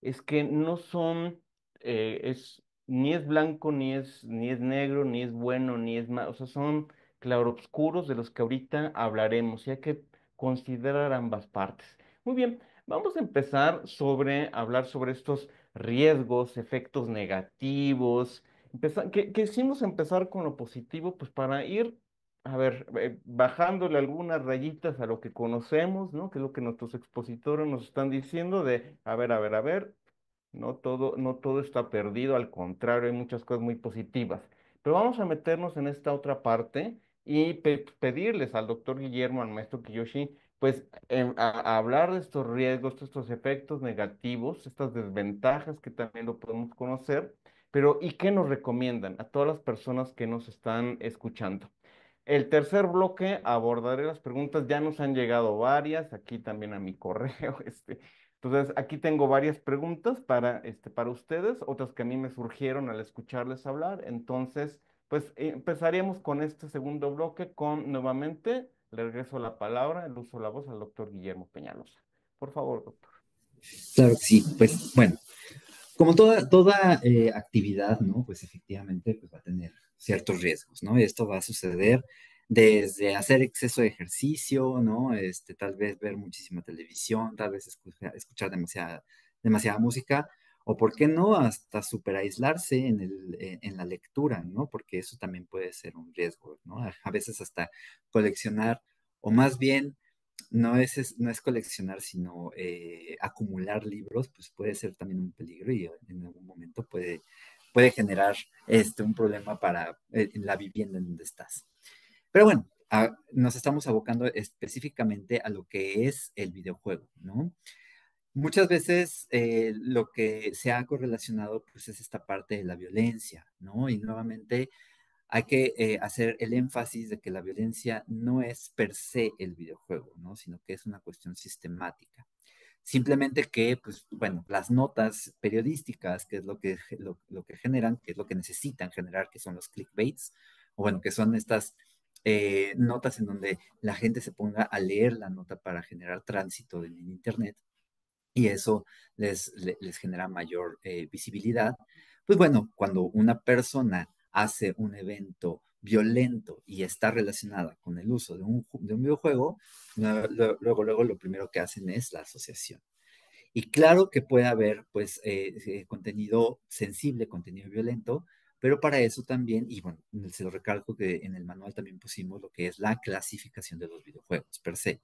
es que no son, eh, es, ni es blanco, ni es, ni es negro, ni es bueno, ni es malo, o sea, son claroscuros de los que ahorita hablaremos y hay que considerar ambas partes. Muy bien, vamos a empezar sobre hablar sobre estos riesgos, efectos negativos. ¿qué que, quisimos empezar con lo positivo, pues para ir, a ver, eh, bajándole algunas rayitas a lo que conocemos, ¿no? Que es lo que nuestros expositores nos están diciendo de, a ver, a ver, a ver, no todo, no todo está perdido, al contrario, hay muchas cosas muy positivas. Pero vamos a meternos en esta otra parte y pedirles al doctor Guillermo, al maestro Kiyoshi, pues em, hablar de estos riesgos, de estos efectos negativos, estas desventajas que también lo podemos conocer, pero ¿y qué nos recomiendan a todas las personas que nos están escuchando? El tercer bloque abordaré las preguntas, ya nos han llegado varias, aquí también a mi correo, este, entonces, aquí tengo varias preguntas para, este, para ustedes, otras que a mí me surgieron al escucharles hablar. Entonces, pues empezaríamos con este segundo bloque con nuevamente le regreso la palabra, el uso de la voz al doctor Guillermo Peñalosa. Por favor, doctor. Claro sí, pues bueno, como toda, toda eh, actividad, ¿no? Pues efectivamente pues, va a tener ciertos riesgos, ¿no? Esto va a suceder desde hacer exceso de ejercicio, ¿no? Este, tal vez ver muchísima televisión, tal vez escuchar, escuchar demasiada, demasiada música, o por qué no hasta superaislarse en, el, e, en la lectura, ¿no? Porque eso también puede ser un riesgo, ¿no? A veces hasta coleccionar, o más bien, no es, no es coleccionar, sino eh, acumular libros, pues puede ser también un peligro y eh, en algún momento puede, puede generar este, un problema para eh, la vivienda en donde estás. Pero bueno, nos estamos abocando específicamente a lo que es el videojuego, ¿no? Muchas veces eh, lo que se ha correlacionado pues, es esta parte de la violencia, ¿no? Y nuevamente hay que eh, hacer el énfasis de que la violencia no es per se el videojuego, ¿no? Sino que es una cuestión sistemática. Simplemente que, pues, bueno, las notas periodísticas, que es lo que, lo, que generan, que es lo que necesitan generar, que son los clickbaits, o bueno, que son estas eh, notas en donde la gente se ponga a leer la nota para generar tránsito en Internet y eso les, les genera mayor eh, visibilidad. Pues bueno, cuando una persona hace un evento violento y está relacionada con el uso de un, de un videojuego, luego, luego lo primero que hacen es la asociación. Y claro que puede haber pues eh, eh, contenido sensible, contenido violento, pero para eso también, y bueno, se lo recalco que en el manual también pusimos lo que es la clasificación de los videojuegos per se.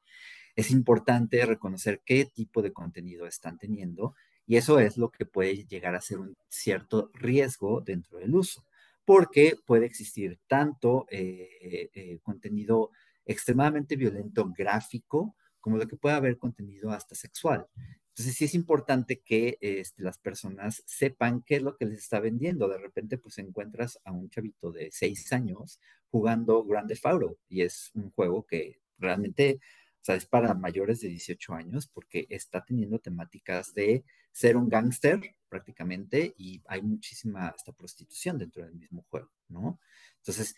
Es importante reconocer qué tipo de contenido están teniendo y eso es lo que puede llegar a ser un cierto riesgo dentro del uso, porque puede existir tanto eh, eh, contenido extremadamente violento gráfico como lo que puede haber contenido hasta sexual. Entonces sí es importante que este, las personas sepan qué es lo que les está vendiendo. De repente pues encuentras a un chavito de seis años jugando Grand Theft Auto y es un juego que realmente o sea, es para mayores de 18 años porque está teniendo temáticas de ser un gángster prácticamente y hay muchísima hasta prostitución dentro del mismo juego, ¿no? Entonces,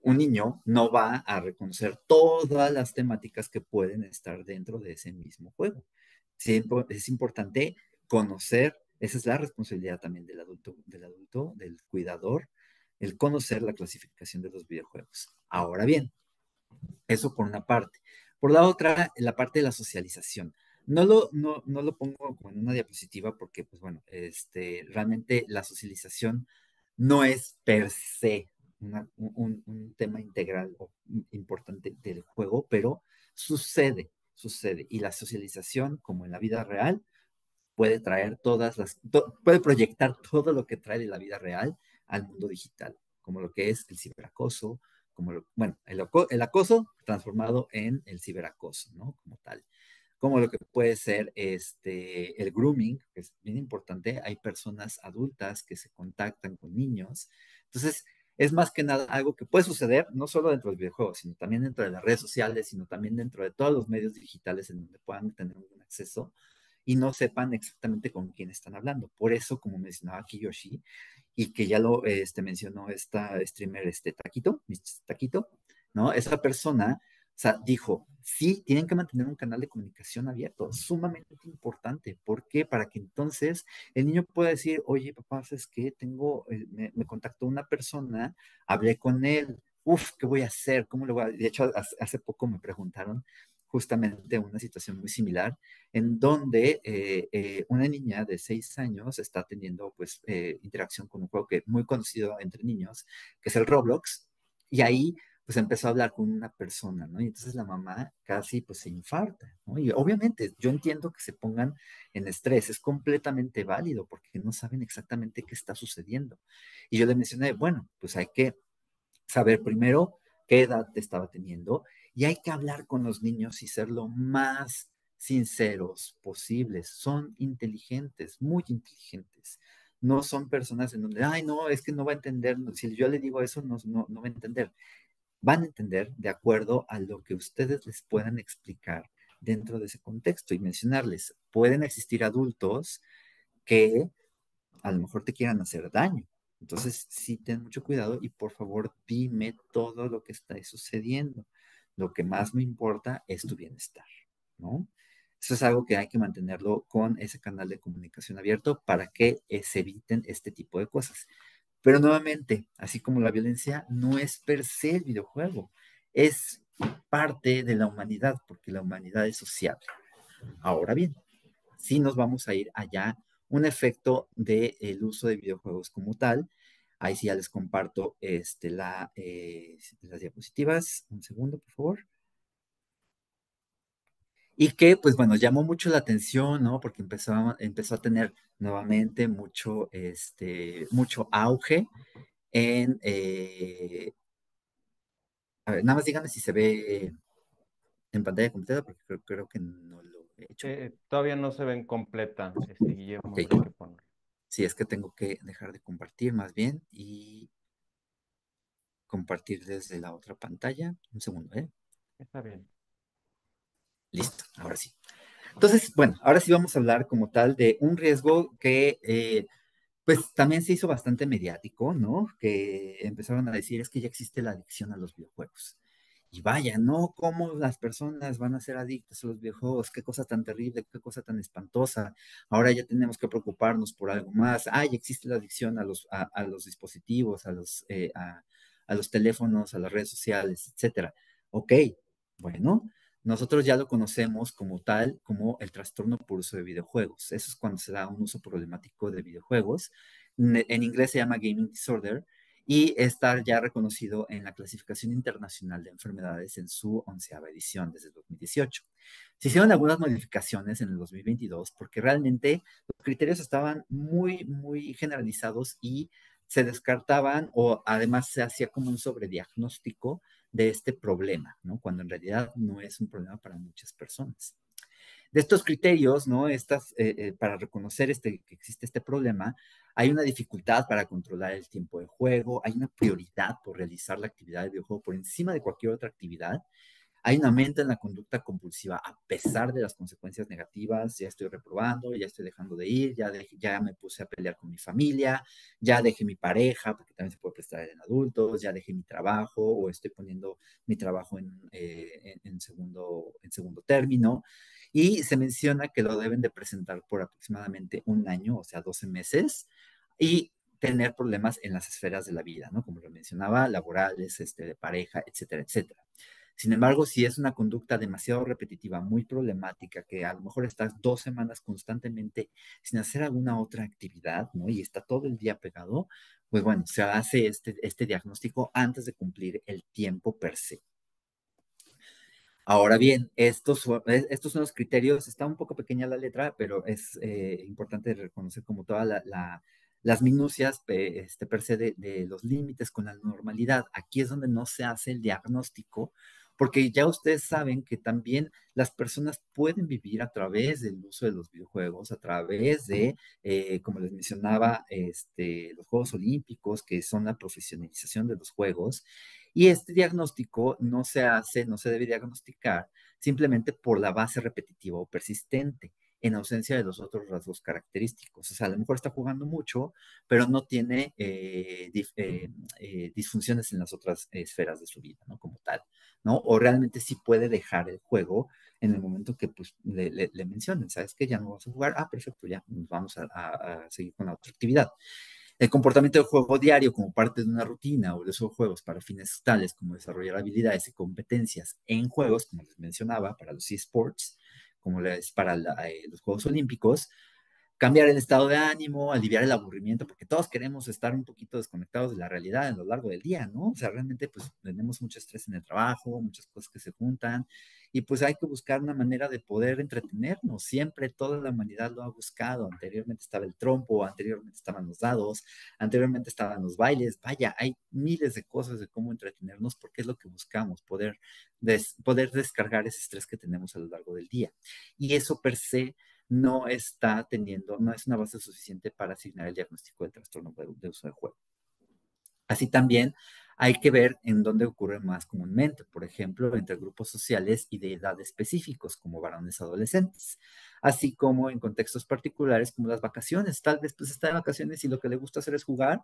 un niño no va a reconocer todas las temáticas que pueden estar dentro de ese mismo juego es importante conocer, esa es la responsabilidad también del adulto, del adulto, del cuidador, el conocer la clasificación de los videojuegos. Ahora bien, eso por una parte. Por la otra, la parte de la socialización. No lo, no, lo pongo como en una diapositiva porque, pues bueno, este, realmente la socialización no es per se un, un, tema integral o importante del juego, pero sucede sucede. Y la socialización, como en la vida real, puede traer todas las, puede proyectar todo lo que trae de la vida real al mundo digital, como lo que es el ciberacoso, como lo, bueno, el, el, acoso transformado en el ciberacoso, ¿no? Como tal. Como lo que puede ser este, el grooming, que es bien importante. Hay personas adultas que se contactan con niños. Entonces, es más que nada algo que puede suceder no solo dentro del videojuego, sino también dentro de las redes sociales, sino también dentro de todos los medios digitales en donde puedan tener un acceso y no sepan exactamente con quién están hablando. Por eso, como mencionaba Kiyoshi, y que ya lo este, mencionó esta streamer, este Taquito, Taquito, ¿no? Esa persona sea, dijo, sí, tienen que mantener un canal de comunicación abierto, sumamente importante. ¿Por qué? Para que entonces el niño pueda decir, oye, papá, ¿sabes qué? Tengo, eh, me, me contactó una persona, hablé con él, uf, ¿qué voy a hacer? ¿Cómo lo voy a...? De hecho, hace poco me preguntaron justamente una situación muy similar, en donde eh, eh, una niña de seis años está teniendo pues interacción con un juego que es muy conocido entre niños, que es el Roblox, y ahí pues empezó a hablar con una persona, ¿no? Y entonces la mamá casi pues se infarta, ¿no? Y obviamente yo entiendo que se pongan en estrés, es completamente válido porque no saben exactamente qué está sucediendo. Y yo le mencioné, bueno, pues hay que saber primero qué edad te estaba teniendo y hay que hablar con los niños y ser lo más sinceros posibles. Son inteligentes, muy inteligentes no son personas en donde, ay, no, es que no va a entender, si yo le digo eso, no, no, no, va a entender van a entender de acuerdo a lo que ustedes les puedan explicar dentro de ese contexto y mencionarles, pueden existir adultos que a lo mejor te quieran hacer daño. Entonces, sí, ten mucho cuidado y por favor dime todo lo que está sucediendo. Lo que más me importa es tu bienestar, ¿no? Eso es algo que hay que mantenerlo con ese canal de comunicación abierto para que eh, se eviten este tipo de cosas. Pero nuevamente, así como la violencia no es per se el videojuego, es parte de la humanidad, porque la humanidad es social. Ahora bien, si nos vamos a ir allá un efecto del uso de videojuegos como tal. Ahí sí ya les comparto este, la, eh, las diapositivas. Un segundo, por favor y que pues bueno, llamó mucho la atención, ¿no? Porque empezó a, empezó a tener nuevamente mucho, este, mucho auge en... Eh, a ver, nada más díganme si se ve en pantalla completa, porque creo, que no lo he hecho. Eh, todavía no se ven completa, este, Sí, es que tengo que dejar de compartir más bien y compartir desde la otra pantalla. Un segundo, ¿eh? Está bien. Listo, ahora sí. Entonces, bueno, ahora sí vamos a hablar como tal de un riesgo que eh, pues también se hizo bastante mediático, ¿no? Que empezaron a decir es que ya existe la adicción a los videojuegos. Y vaya, ¿no? ¿Cómo las personas van a ser adictas a los videojuegos? Qué cosa tan terrible, qué cosa tan espantosa. Ahora ya tenemos que preocuparnos por algo más. Ah, ya existe la adicción a los, a, los dispositivos, a los, eh, a, los teléfonos, a las redes sociales, etcétera. Ok, bueno, nosotros ya lo conocemos como tal, como el trastorno por uso de videojuegos. Eso es cuando se da un uso problemático de videojuegos. En inglés se llama gaming disorder y está ya reconocido en la Clasificación Internacional de Enfermedades en su onceava edición desde 2018. Se hicieron algunas modificaciones en el 2022 porque realmente los criterios estaban muy, muy generalizados y se descartaban o además se hacía como un sobrediagnóstico de este problema, ¿no? Cuando en realidad no es un problema para muchas personas. De estos criterios, ¿no? Estas, eh, eh, para reconocer este, que existe este problema, hay una dificultad para controlar el tiempo de juego, hay una prioridad por realizar la actividad de videojuego por encima de cualquier otra actividad, hay una mente en la conducta compulsiva a pesar de las consecuencias negativas, ya estoy reprobando, ya estoy dejando de ir, ya, ya me puse a pelear con mi familia, ya dejé mi pareja, porque también se puede prestar en adultos, ya dejé mi trabajo o estoy poniendo mi trabajo en, eh, segundo, en segundo término. Y se menciona que lo deben de presentar por aproximadamente un año, o sea, 12 meses. Y tener problemas en las esferas de la vida, ¿no? Como lo mencionaba, laborales, este, de pareja, etcétera, etcétera. Sin embargo, si es una conducta demasiado repetitiva, muy problemática, que a lo mejor estás dos semanas constantemente sin hacer alguna otra actividad, ¿no? Y está todo el día pegado, pues bueno, se hace este, este diagnóstico antes de cumplir el tiempo per se. Ahora bien, estos, estos son los criterios, está un poco pequeña la letra, pero es eh, importante reconocer como todas la, las minucias este, per se de los límites con la normalidad. Aquí es donde no se hace el diagnóstico, porque ya ustedes saben que también las personas pueden vivir a través del uso de los videojuegos, a través de, eh, como les mencionaba, este, los Juegos Olímpicos, que son la profesionalización de los juegos. Y este diagnóstico no se hace, no se debe diagnosticar simplemente por la base repetitiva o persistente en ausencia de los otros rasgos característicos. O sea, a lo mejor está jugando mucho, pero no tiene eh, eh, eh, disfunciones en las otras esferas de su vida, ¿no? Como tal, ¿no? O realmente sí puede dejar el juego en el momento que pues, le, mencionen, ¿sabes? Que ya no vas a jugar, ah, perfecto, ya nos vamos a, seguir con la otra actividad. El comportamiento del juego diario como parte de una rutina o de esos juegos para fines tales como desarrollar habilidades y competencias en juegos, como les mencionaba, para los esports, como es para eh, los Juegos Olímpicos, cambiar el estado de ánimo, aliviar el aburrimiento, porque todos queremos estar un poquito desconectados de la realidad a lo largo del día, ¿no? O sea, realmente pues tenemos mucho estrés en el trabajo, muchas cosas que se juntan, y pues hay que buscar una manera de poder entretenernos. Siempre toda la humanidad lo ha buscado. Anteriormente estaba el trompo, anteriormente estaban los dados, anteriormente estaban los bailes. Vaya, hay miles de cosas de cómo entretenernos porque es lo que buscamos, poder, poder descargar ese estrés que tenemos a lo largo del día. Y eso per se no está teniendo, no es una base suficiente para asignar el diagnóstico del trastorno de uso de juego. Así también hay que ver en dónde ocurre más comúnmente, por ejemplo, entre grupos sociales y de edad específicos, como varones adolescentes, así como en contextos particulares como las vacaciones. Tal vez pues está en vacaciones y lo que le gusta hacer es jugar.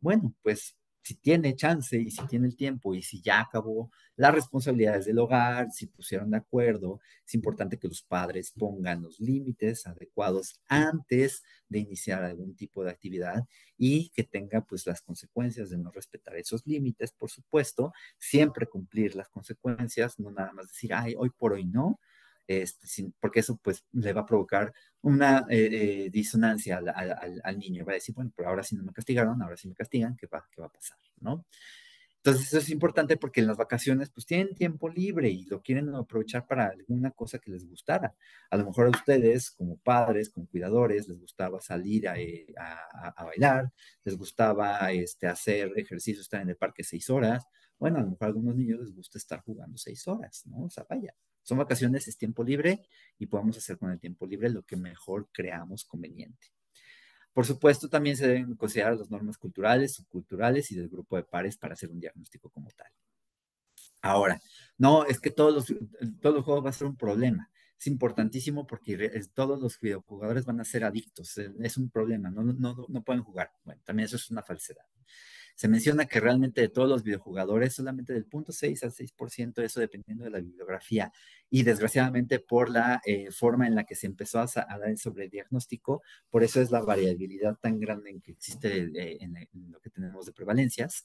Bueno, pues si tiene chance y si tiene el tiempo y si ya acabó las responsabilidades del hogar, si pusieron de acuerdo, es importante que los padres pongan los límites adecuados antes de iniciar algún tipo de actividad y que tenga pues las consecuencias de no respetar esos límites, por supuesto, siempre cumplir las consecuencias, no nada más decir, ay, hoy por hoy no, este, porque eso pues le va a provocar una eh, eh, disonancia al, al, al, niño, va a decir, bueno, pero ahora sí no me castigaron, ahora sí me castigan, ¿qué va, a pasar? ¿No? Entonces eso es importante porque en las vacaciones pues tienen tiempo libre y lo quieren aprovechar para alguna cosa que les gustara. A lo mejor a ustedes como padres, como cuidadores, les gustaba salir a, eh, bailar, les gustaba este, hacer ejercicio, estar en el parque seis horas, bueno, a lo mejor a algunos niños les gusta estar jugando seis horas, ¿no? O sea, vaya, son vacaciones, es tiempo libre y podemos hacer con el tiempo libre lo que mejor creamos conveniente. Por supuesto, también se deben considerar las normas culturales, subculturales y del grupo de pares para hacer un diagnóstico como tal. Ahora, no, es que todos los, todos los juegos va a ser un problema. Es importantísimo porque todos los videojugadores van a ser adictos. Es un problema, no, no, no pueden jugar. Bueno, también eso es una falsedad. Se menciona que realmente de todos los videojugadores, solamente del punto 0.6 al 6%, eso dependiendo de la bibliografía. Y desgraciadamente por la eh, forma en la que se empezó a, dar el sobrediagnóstico, por eso es la variabilidad tan grande en que existe eh, en, lo que tenemos de prevalencias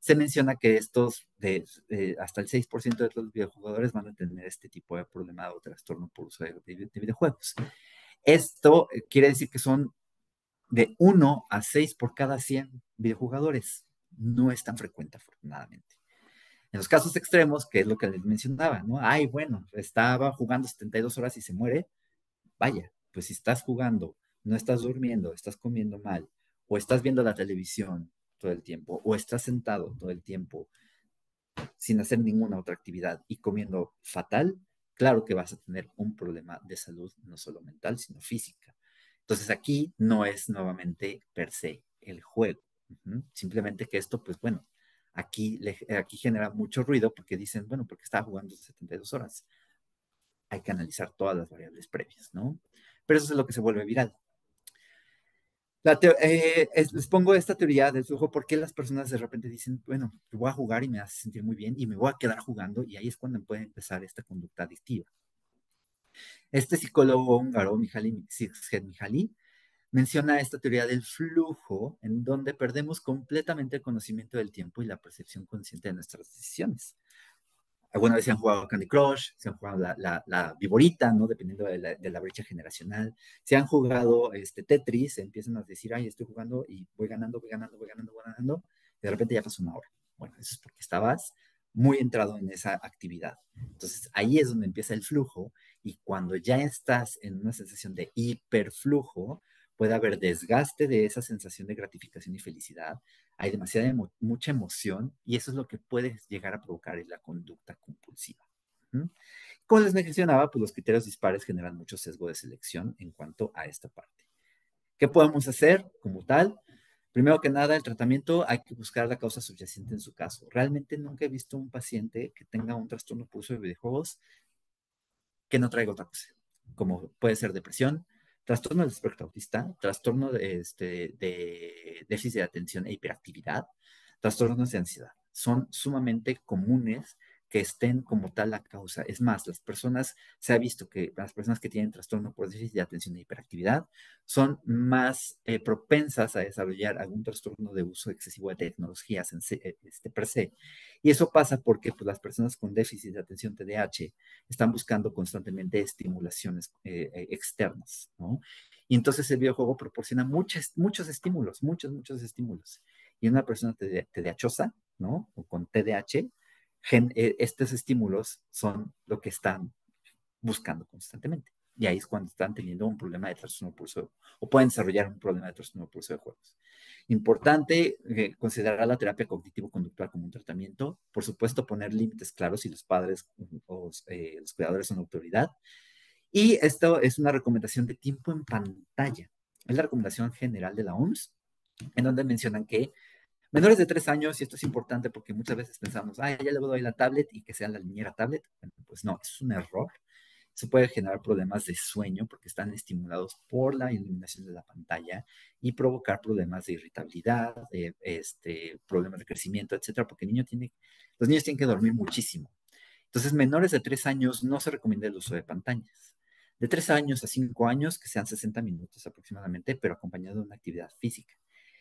se menciona que estos, de, eh, hasta el 6% de los videojugadores van a tener este tipo de problema o trastorno por uso de, de, videojuegos. Esto quiere decir que son de 1 a 6 por cada 100 videojugadores no es tan frecuente, afortunadamente. En los casos extremos, que es lo que les mencionaba, ¿no? Ay, bueno, estaba jugando 72 horas y se muere. Vaya, pues si estás jugando, no estás durmiendo, estás comiendo mal, o estás viendo la televisión todo el tiempo, o estás sentado todo el tiempo sin hacer ninguna otra actividad y comiendo fatal, claro que vas a tener un problema de salud, no solo mental, sino física. Entonces aquí no es nuevamente per se el juego, Simplemente que esto, pues bueno, aquí, eh, aquí genera mucho ruido porque dicen, bueno, porque estaba jugando 72 horas. Hay que analizar todas las variables previas, ¿no? Pero eso es lo que se vuelve viral. Eh, les pongo esta teoría del flujo porque las personas de repente dicen, bueno, voy a jugar y me hace sentir muy bien y me voy a quedar jugando y ahí es cuando puede empezar esta conducta adictiva. Este psicólogo húngaro, Mihaly Csikszentmihalyi, menciona esta teoría del flujo, en donde perdemos completamente el conocimiento del tiempo y la percepción consciente de nuestras decisiones. Alguna vez se han jugado Candy Crush, se han jugado la, la, viborita, ¿no? Dependiendo de la, brecha generacional. Se han jugado este, Tetris, empiezan a decir, ay, estoy jugando y voy ganando, voy ganando, voy ganando, voy ganando. de repente ya pasó una hora. Bueno, eso es porque estabas muy entrado en esa actividad. Entonces ahí es donde empieza el flujo y cuando ya estás en una sensación de hiperflujo, puede haber desgaste de esa sensación de gratificación y felicidad, hay demasiada mucha emoción y eso es lo que puede llegar a provocar la conducta compulsiva. Como les mencionaba, pues los criterios dispares generan mucho sesgo de selección en cuanto a esta parte. ¿Qué podemos hacer como tal? Primero que nada, el tratamiento hay que buscar la causa subyacente en su caso. Realmente nunca he visto un paciente que tenga un trastorno por de videojuegos que no traiga otra cosa, como puede ser depresión, trastorno del espectro autista, trastorno este, de déficit de atención e hiperactividad, trastornos de ansiedad. Son sumamente comunes que estén como tal la causa. Es más, las personas, se ha visto que las personas que tienen trastorno por déficit de atención e hiperactividad son más eh, propensas a desarrollar algún trastorno de uso excesivo de tecnologías en este, per se. Y eso pasa porque pues, las personas con déficit de atención TDAH están buscando constantemente estimulaciones eh, eh, externas, ¿no? Y entonces el videojuego proporciona muchos, muchos estímulos, muchos, muchos estímulos. Y una persona TDAHosa, ¿no? O con TDAH, e, estos estímulos son lo que están buscando constantemente. Y ahí es cuando están teniendo un problema de trastorno pulso o pueden desarrollar un problema de trastorno pulso de juegos. Importante eh, considerar la terapia cognitivo-conductual como un tratamiento. Por supuesto, poner límites claros si los padres o eh, los cuidadores son autoridad. Y esto es una recomendación de tiempo en pantalla. Es la recomendación general de la OMS, en donde mencionan que Menores de tres años, y esto es importante porque muchas veces pensamos, ah, ya le doy la tablet y que sea la niñera tablet. Bueno, pues no, es un error. Se puede generar problemas de sueño porque están estimulados por la iluminación de la pantalla y provocar problemas de irritabilidad, de, este, problemas de crecimiento, etcétera, porque el niño tiene, los niños tienen que dormir muchísimo. Entonces, menores de tres años no se recomienda el uso de pantallas de tres años a 5 años, que sean 60 minutos aproximadamente, pero acompañado de una actividad física.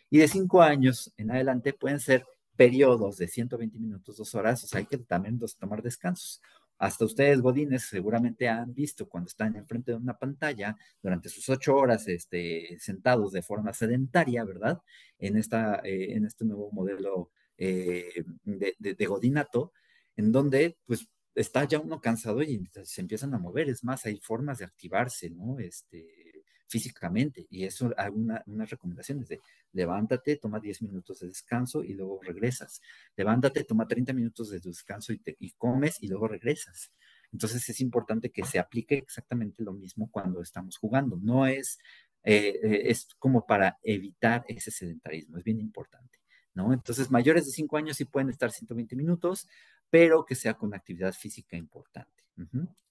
Y de cinco años en adelante pueden ser periodos de 120 minutos, dos horas, o sea, hay que también tomar descansos. Hasta ustedes, Godines, seguramente han visto cuando están enfrente de una pantalla durante sus ocho horas este, sentados de forma sedentaria, ¿verdad? En, esta, eh, en este nuevo modelo eh, de, Godinato, en donde pues está ya uno cansado y se empiezan a mover. Es más, hay formas de activarse, ¿no? Este, físicamente. Y eso, algunas unas recomendaciones de levántate, toma 10 minutos de descanso y luego regresas. Levántate, toma 30 minutos de descanso y, te, comes y luego regresas. Entonces es importante que se aplique exactamente lo mismo cuando estamos jugando. No es, eh, eh, es como para evitar ese sedentarismo, es bien importante. ¿no? Entonces, mayores de 5 años sí pueden estar 120 minutos, pero que sea con actividad física importante.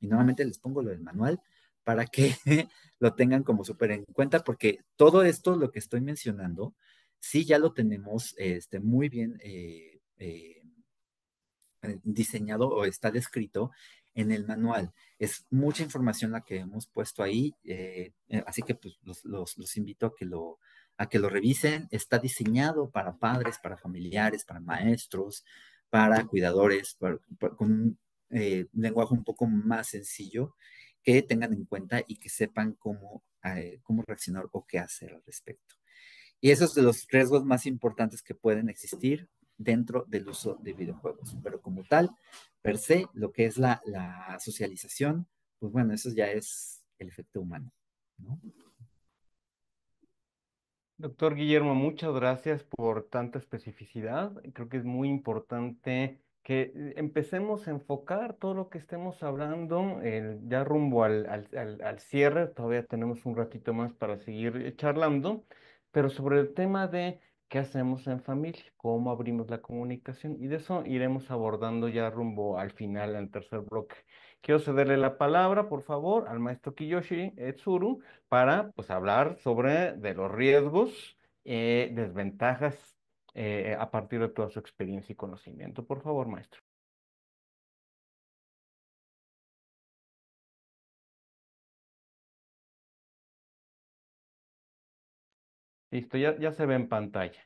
Y nuevamente les pongo lo del manual para que lo tengan como súper en cuenta, porque todo esto, lo que estoy mencionando, sí ya lo tenemos este, muy bien eh, eh, eh, diseñado o está descrito en el manual. Es mucha información la que hemos puesto ahí, así que pues, los, invito a que lo, a que lo revisen. Está diseñado para padres, para familiares, para maestros, para cuidadores, con un lenguaje un poco más sencillo que tengan en cuenta y que sepan cómo, eh, cómo reaccionar o qué hacer al respecto. Y esos son los riesgos más importantes que pueden existir dentro del uso de videojuegos. Pero como tal, per se, lo que es la, socialización, pues bueno, eso ya es el efecto humano. Doctor Guillermo, muchas gracias por tanta especificidad. Creo que es muy importante que eh, empecemos a enfocar todo lo que estemos hablando ya rumbo al, cierre, todavía tenemos un ratito más para seguir eh, charlando, pero sobre el tema de qué hacemos en familia, cómo abrimos la comunicación y de eso iremos abordando ya rumbo al final, al tercer bloque. Quiero cederle la palabra, por favor, al maestro Kiyoshi Etsuru para pues, hablar sobre de los riesgos, y eh, desventajas eh, a partir de toda su experiencia y conocimiento. Por favor, maestro. Listo, ya, ya se ve en pantalla.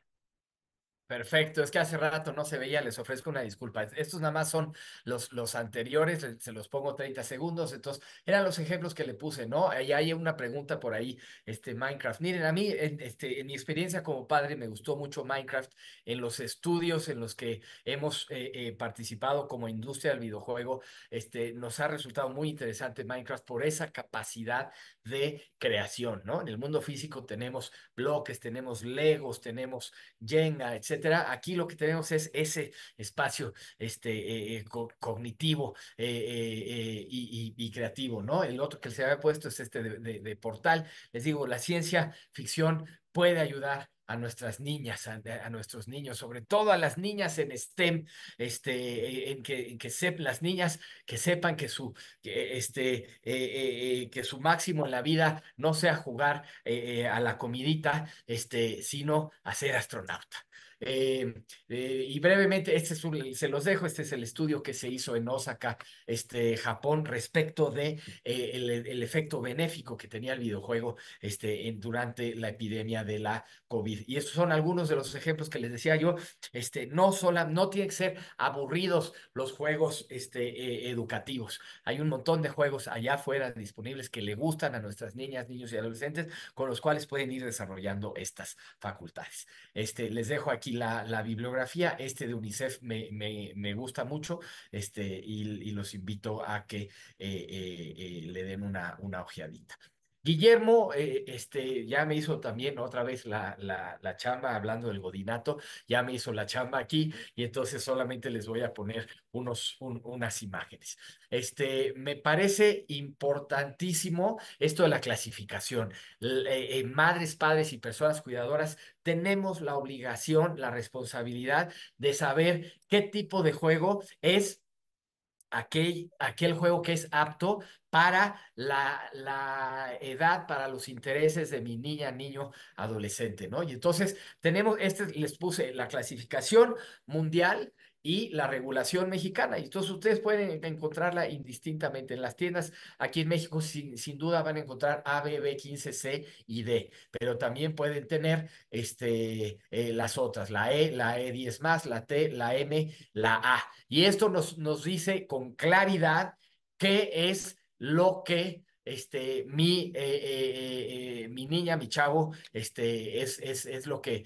Perfecto, es que hace rato no se veía, les ofrezco una disculpa. Estos nada más son los, los anteriores, se los pongo 30 segundos, entonces eran los ejemplos que le puse, ¿no? Ahí hay una pregunta por ahí, este Minecraft. Miren, a mí, en, este, en mi experiencia como padre, me gustó mucho Minecraft en los estudios en los que hemos eh, eh, participado como industria del videojuego. Este, nos ha resultado muy interesante Minecraft por esa capacidad de creación, ¿no? En el mundo físico tenemos bloques, tenemos Legos, tenemos Jenga, etc Aquí lo que tenemos es ese espacio este, eh, eh, cognitivo eh, y, creativo, ¿no? El otro que se había puesto es este de, portal. Les digo, la ciencia ficción puede ayudar a nuestras niñas, a, nuestros niños, sobre todo a las niñas en STEM, este, en que, que sepan las niñas que sepan que su, este, que su máximo en la vida no sea jugar a la comidita, este, sino a ser astronauta. Eh, eh, y brevemente, este es un, se los dejo, este es el estudio que se hizo en Osaka, este, Japón, respecto de eh, efecto benéfico que tenía el videojuego este, durante la epidemia de la COVID. Y estos son algunos de los ejemplos que les decía yo, este, no, sola, no tienen que ser aburridos los juegos este, e, educativos. Hay un montón de juegos allá afuera disponibles que le gustan a nuestras niñas, niños y adolescentes, con los cuales pueden ir desarrollando estas facultades. Este, les dejo aquí y la, bibliografía. Este de UNICEF me, gusta mucho este, y, los invito a que eh, eh, eh, le den una, una ojeadita. Guillermo, eh, este, ya me hizo también otra vez la, la, chamba, hablando del godinato, ya me hizo la chamba aquí y entonces solamente les voy a poner unos, unas imágenes. Este, me parece importantísimo esto de la clasificación. Eh, eh, madres, padres y personas cuidadoras tenemos la obligación, la responsabilidad de saber qué tipo de juego es aquel, aquel juego que es apto para la, la, edad, para los intereses de mi niña, niño, adolescente, ¿no? Y entonces tenemos, este les puse la clasificación mundial y la regulación mexicana. Y entonces ustedes pueden encontrarla indistintamente en las tiendas. Aquí en México sin, duda van a encontrar A, B, 15C y D, pero también pueden tener este, eh, las otras, la E, la E10 más, la T, la M, la A. Y esto nos, nos dice con claridad qué es lo que este, mi, eh, eh, eh, mi niña, mi chavo, este, es, es, es lo que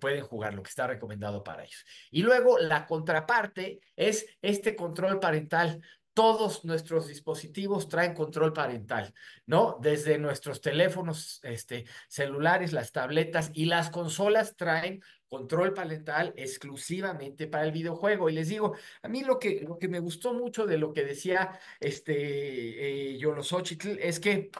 pueden jugar, lo que está recomendado para ellos. Y luego la contraparte es este control parental, todos nuestros dispositivos traen control parental, ¿no? Desde nuestros teléfonos este, celulares, las tabletas y las consolas traen control parental exclusivamente para el videojuego. Y les digo, a mí lo que, lo que me gustó mucho de lo que decía este eh, es que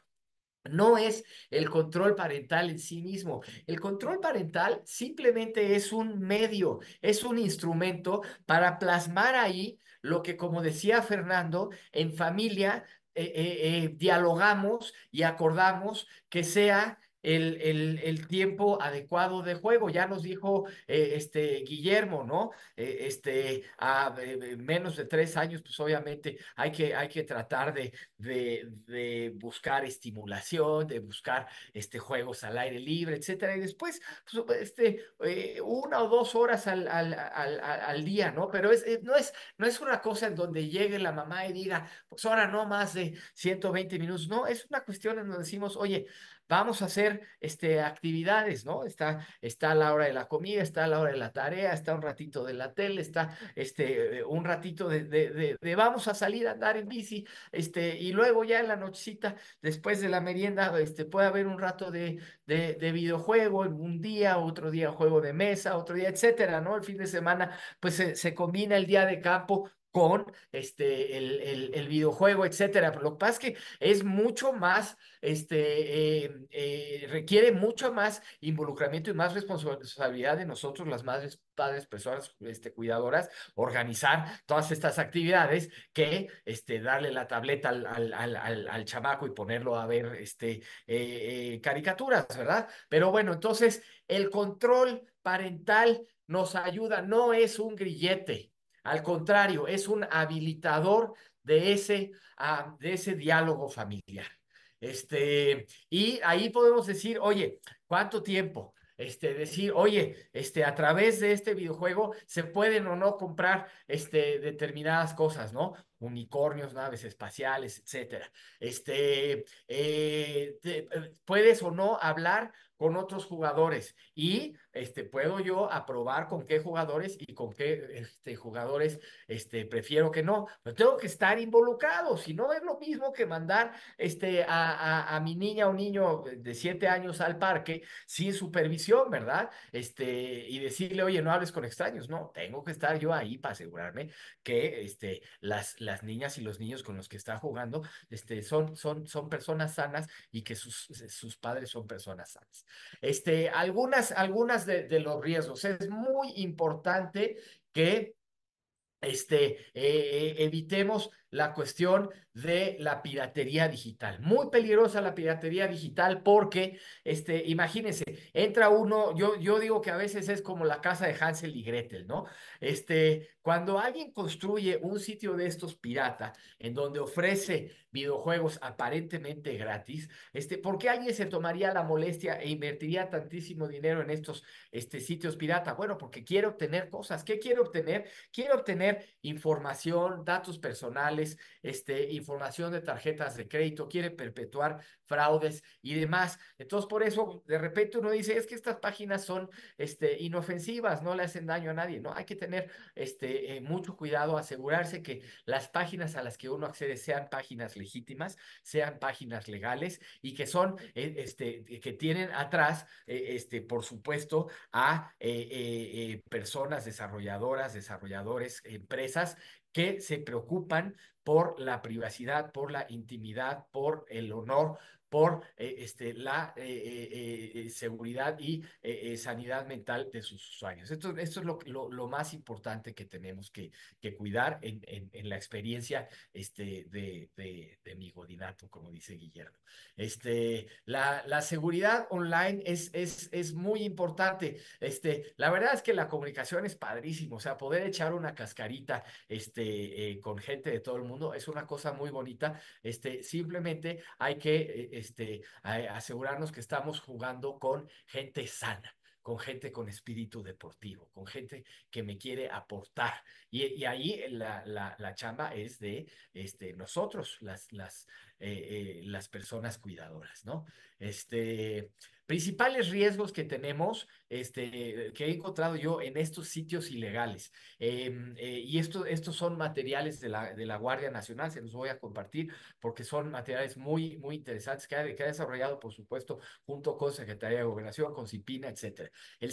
no es el control parental en sí mismo. El control parental simplemente es un medio, es un instrumento para plasmar ahí lo que, como decía Fernando, en familia eh, eh, eh, dialogamos y acordamos que sea el, tiempo adecuado de juego. Ya nos dijo eh, este Guillermo, ¿no? Eh, este, a ah, eh, menos de tres años, pues obviamente hay que, hay que tratar de, de, buscar estimulación, de buscar este, juegos al aire libre, etcétera. Y después, pues, este, una o dos horas al, día, ¿no? Pero es, no, es, no es una cosa en donde llegue la mamá y diga, pues ahora no más de 120 minutos. No, es una cuestión en donde decimos, oye, vamos a hacer este, actividades, ¿no? Está, está la hora de la comida, está la hora de la tarea, está un ratito de la tele, está este, un ratito de, vamos a salir a andar en bici, este, y luego ya en la nochecita, después de la merienda, este, puede haber un rato de, de, videojuego, un día, otro día juego de mesa, otro día, etcétera, ¿no? El fin de semana, pues se, se combina el día de campo con este, el, videojuego, etcétera. Pero lo que pasa es que es mucho más, este, em, eh, requiere mucho más involucramiento y más responsabilidad de nosotros, las madres, padres, personas este, cuidadoras, organizar todas estas actividades que este, darle la tableta al, al, chamaco y ponerlo a ver este, eh, eh, caricaturas, ¿verdad? Pero bueno, entonces el control parental nos ayuda, no es un grillete, al contrario, es un habilitador de ese, ah, de ese diálogo familiar. Este, y ahí podemos decir, oye, ¿cuánto tiempo? Este, decir, oye, este, a través de este videojuego se pueden o no comprar este, determinadas cosas, ¿no? Unicornios, naves espaciales, etcétera. Este, eh, eh, puedes o no hablar con otros jugadores y este, puedo yo aprobar con qué jugadores y con qué este, jugadores este, prefiero que no. Pero tengo que estar involucrado, si no es lo mismo que mandar este, a, mi niña o niño de siete años al parque sin supervisión, ¿verdad? Este, y decirle, oye, no hables con extraños. No, tengo que estar yo ahí para asegurarme que este, las, las niñas y los niños con los que está jugando este, son, son, son personas sanas y que sus, sus padres son personas sanas. Este, algunas, algunas de, los riesgos. Es muy importante que este, eh, eh, evitemos la cuestión de la piratería digital. Muy peligrosa la piratería digital porque, este, imagínense, entra uno, yo, yo digo que a veces es como la casa de Hansel y Gretel, ¿no? Este, cuando alguien construye un sitio de estos pirata, en donde ofrece videojuegos aparentemente gratis, este, ¿por qué alguien se tomaría la molestia e invertiría tantísimo dinero en estos este, sitios pirata? Bueno, porque quiere obtener cosas. ¿Qué quiere obtener? Quiere obtener información, datos personales, este, información formación de tarjetas de crédito, quiere perpetuar fraudes y demás. Entonces, por eso, de repente uno dice, es que estas páginas son este, inofensivas, no le hacen daño a nadie, ¿no? Hay que tener este, eh, mucho cuidado, asegurarse que las páginas a las que uno accede sean páginas legítimas, sean páginas legales y que son, eh, este, que tienen atrás, eh, este, por supuesto, a personas desarrolladoras, desarrolladores, empresas que se preocupan por la privacidad, por la intimidad, por el honor, por eh, este, la eh, eh, seguridad y sanidad mental de sus usuarios. Esto, esto es lo, lo, más importante que tenemos que, cuidar en, la experiencia este, de, de, mi godinato, como dice Guillermo. Este, la, seguridad online es, es, muy importante. Este, la verdad es que la comunicación es padrísimo, o sea, poder echar una cascarita este, con gente de todo el mundo es una cosa muy bonita. Este, simplemente hay que este, asegurarnos que estamos jugando con gente sana con gente con espíritu deportivo, con gente que me quiere aportar. Y, ahí la, la, la, chamba es de este, nosotros, las, las, eh, eh, las personas cuidadoras, ¿no? Este, principales riesgos que tenemos, este, que he encontrado yo en estos sitios ilegales. Em, eh, y esto, estos son materiales de la, de la, Guardia Nacional, se los voy a compartir porque son materiales muy, muy interesantes que ha, que ha desarrollado, por supuesto, junto con Secretaría de Gobernación, con CIPINA, etcétera. El,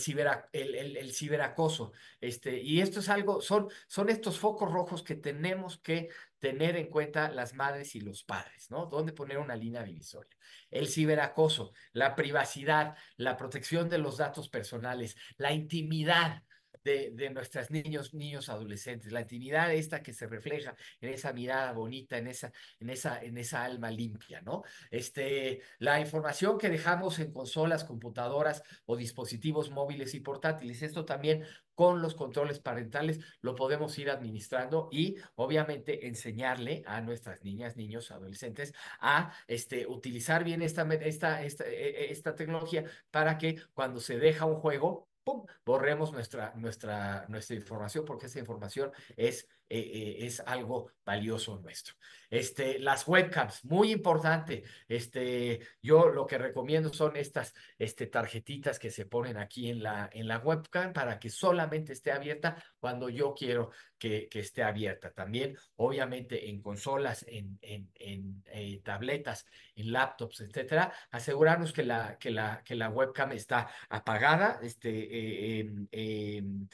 el, el, el, ciberacoso. Este, y esto es algo, son, son estos focos rojos que tenemos que tener en cuenta las madres y los padres, ¿no? ¿Dónde poner una línea divisoria? El ciberacoso, la privacidad, la protección de los datos personales, la intimidad, de, de nuestras niños, niños, adolescentes, la intimidad esta que se refleja en esa mirada bonita, en esa, en esa, en esa alma limpia, ¿no? Este, la información que dejamos en consolas, computadoras o dispositivos móviles y portátiles, esto también con los controles parentales lo podemos ir administrando y obviamente enseñarle a nuestras niñas, niños, adolescentes a este, utilizar bien esta, esta, esta, e, e, esta tecnología para que cuando se deja un juego ¡pum! borremos nuestra, nuestra, nuestra información porque esa información es eh, eh, es algo valioso nuestro. Este, las webcams, muy importante. Este, yo lo que recomiendo son estas este, tarjetitas que se ponen aquí en la, en la webcam para que solamente esté abierta cuando yo quiero que, esté abierta. También, obviamente, en consolas, en, en, eh, tabletas, en laptops, etcétera, asegurarnos que la, que la, que la webcam está apagada este, em, em,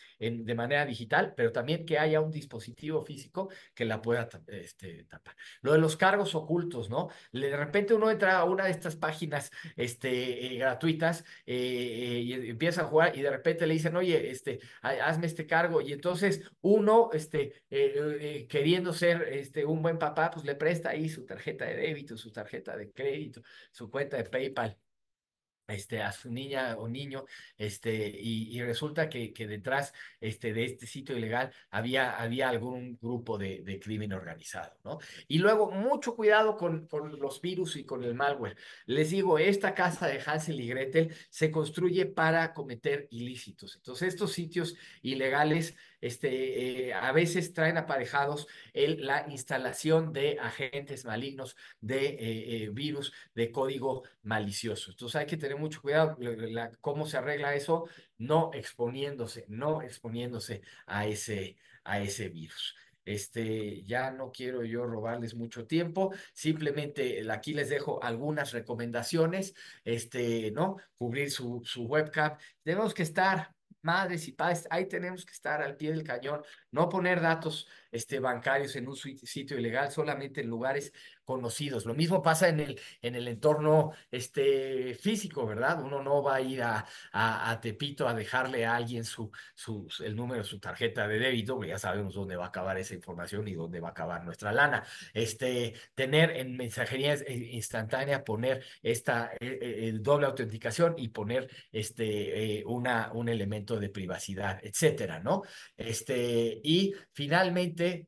de manera digital, pero también que haya un dispositivo físico que la pueda este, tapar. Lo de los cargos ocultos, ¿no? De repente uno entra a una de estas páginas este, eh, gratuitas eh, eh, y e, empieza a jugar y de repente le dicen, oye, este, hazme este cargo. Y entonces uno, este, queriendo ser este, un buen papá, pues le presta ahí su tarjeta de débito, su tarjeta de crédito, su cuenta de PayPal este, a su niña o niño, este, y, resulta que, detrás este, de este sitio ilegal había, había algún grupo de, crimen organizado, ¿no? Y luego, mucho cuidado con, con los virus y con el malware. Les digo, esta casa de Hansel y Gretel se construye para cometer ilícitos. Entonces, estos sitios ilegales este, eh, a veces traen aparejados la instalación de agentes malignos, de eh, eh, virus, de código malicioso. Entonces hay que tener mucho cuidado cómo se arregla eso, no exponiéndose, no exponiéndose a ese, a ese virus. Este, ya no quiero yo robarles mucho tiempo, simplemente aquí les dejo algunas recomendaciones, este, ¿no? Cubrir su, su webcam. Tenemos que estar madres y padres, ahí tenemos que estar al pie del cañón, no poner datos este, bancarios en un sitio ilegal, solamente en lugares conocidos. Lo mismo pasa en el, en el entorno este, físico, ¿verdad? Uno no va a ir a, Tepito a dejarle a alguien su, el número, su tarjeta de débito, porque ya sabemos dónde va a acabar esa información y dónde va a acabar nuestra lana. Este, tener en mensajería eh, instantánea, poner esta eh, eh, doble autenticación y poner este, una, un elemento de privacidad, etcétera, ¿no? Este, y finalmente,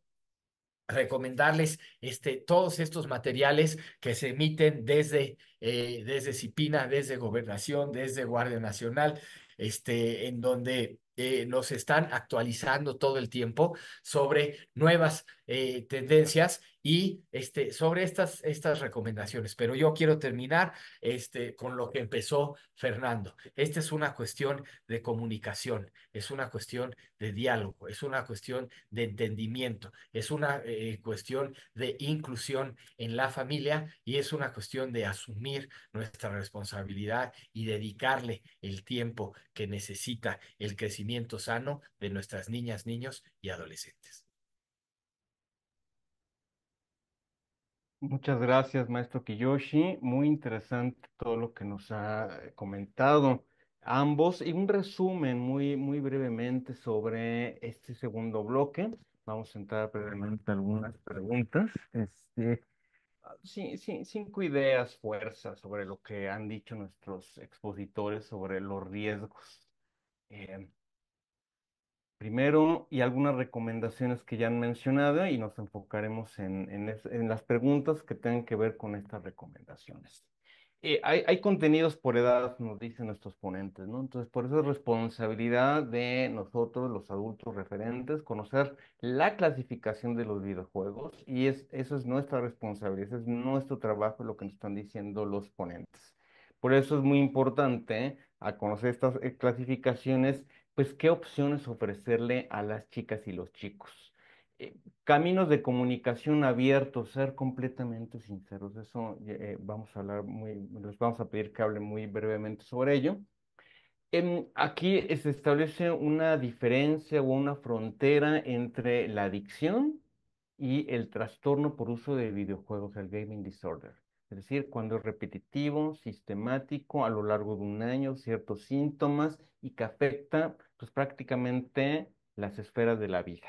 recomendarles este, todos estos materiales que se emiten desde, eh, desde CIPINA, desde Gobernación, desde Guardia Nacional, este, en donde eh, nos están actualizando todo el tiempo sobre nuevas eh, tendencias y este, sobre estas, estas recomendaciones. Pero yo quiero terminar este, con lo que empezó Fernando. Esta es una cuestión de comunicación, es una cuestión de diálogo, es una cuestión de entendimiento, es una eh, cuestión de inclusión en la familia y es una cuestión de asumir nuestra responsabilidad y dedicarle el tiempo que necesita el crecimiento sano de nuestras niñas, niños y adolescentes. Muchas gracias, maestro Kiyoshi. Muy interesante todo lo que nos ha comentado ambos y un resumen muy, muy brevemente sobre este segundo bloque. Vamos a entrar brevemente a algunas preguntas. Este, ah, sí, sí, cinco ideas fuerzas sobre lo que han dicho nuestros expositores sobre los riesgos. Eh, primero y algunas recomendaciones que ya han mencionado y nos enfocaremos en, en, en las preguntas que tengan que ver con estas recomendaciones. Eh, hay, hay, contenidos por edad, nos dicen nuestros ponentes, ¿no? Entonces, por eso es responsabilidad de nosotros, los adultos referentes, conocer la clasificación de los videojuegos y es, eso es nuestra responsabilidad, es nuestro trabajo, lo que nos están diciendo los ponentes. Por eso es muy importante a conocer estas eh, clasificaciones pues qué opciones ofrecerle a las chicas y los chicos. Eh, caminos de comunicación abiertos, ser completamente sinceros, eso eh, eh, vamos a hablar muy, les vamos a pedir que hablen muy brevemente sobre ello. Em, aquí se establece una diferencia o una frontera entre la adicción y el trastorno por uso de videojuegos, el gaming disorder. Es decir, cuando es repetitivo, sistemático, a lo largo de un año, ciertos síntomas y que afecta pues, prácticamente las esferas de la vida.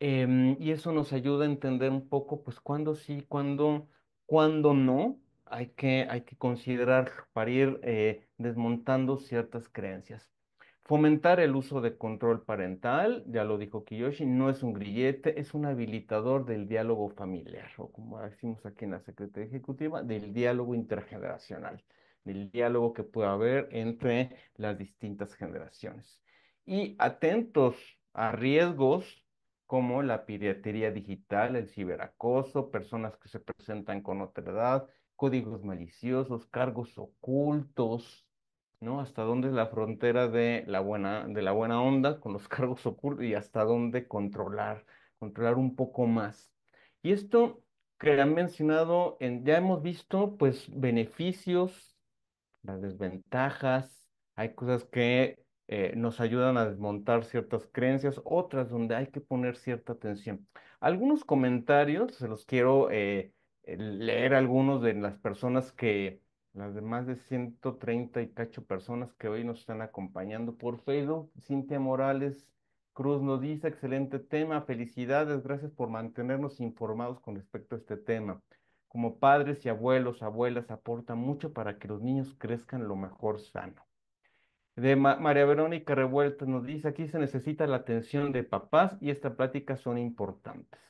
Em, y eso nos ayuda a entender un poco, pues, cuándo sí, cuándo, cuándo no, hay que, hay que considerar para ir eh, desmontando ciertas creencias. Fomentar el uso de control parental, ya lo dijo Kiyoshi, no es un grillete, es un habilitador del diálogo familiar, o como decimos aquí en la Secretaría Ejecutiva, del diálogo intergeneracional del diálogo que puede haber entre las distintas generaciones. Y atentos a riesgos como la piratería digital, el ciberacoso, personas que se presentan con otra edad, códigos maliciosos, cargos ocultos, ¿no? Hasta dónde es la frontera de la buena, de la buena onda con los cargos ocultos y hasta dónde controlar, controlar un poco más. Y esto que han mencionado, en, ya hemos visto pues beneficios las desventajas, hay cosas que eh, nos ayudan a desmontar ciertas creencias, otras donde hay que poner cierta atención. Algunos comentarios, se los quiero eh, eh, leer algunos de las personas que, las de más de 130 y cacho personas que hoy nos están acompañando por Facebook. Cintia Morales Cruz nos dice, excelente tema, felicidades, gracias por mantenernos informados con respecto a este tema como padres y abuelos, abuelas, aporta mucho para que los niños crezcan lo mejor sano. De María Verónica Revuelta nos dice, aquí se necesita la atención de papás y estas plática son importantes.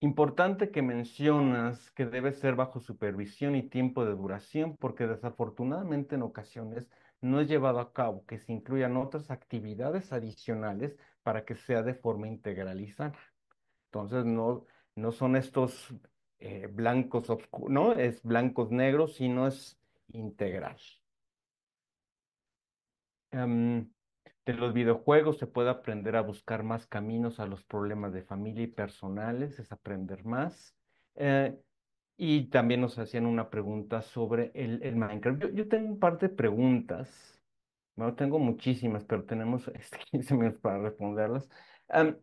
importante que mencionas que debe ser bajo supervisión y tiempo de duración porque desafortunadamente en ocasiones no es llevado a cabo que se incluyan otras actividades adicionales para que sea de forma integral y sana. Entonces, no, no son estos eh, blancos oscuros, no es blancos negros, sino es integral. Em, de los videojuegos se puede aprender a buscar más caminos a los problemas de familia y personales, es aprender más. Eh, y también nos hacían una pregunta sobre el, el Minecraft. Yo, tengo un par de preguntas. Bueno, tengo muchísimas, pero tenemos 15 este, minutos para responderlas. Em,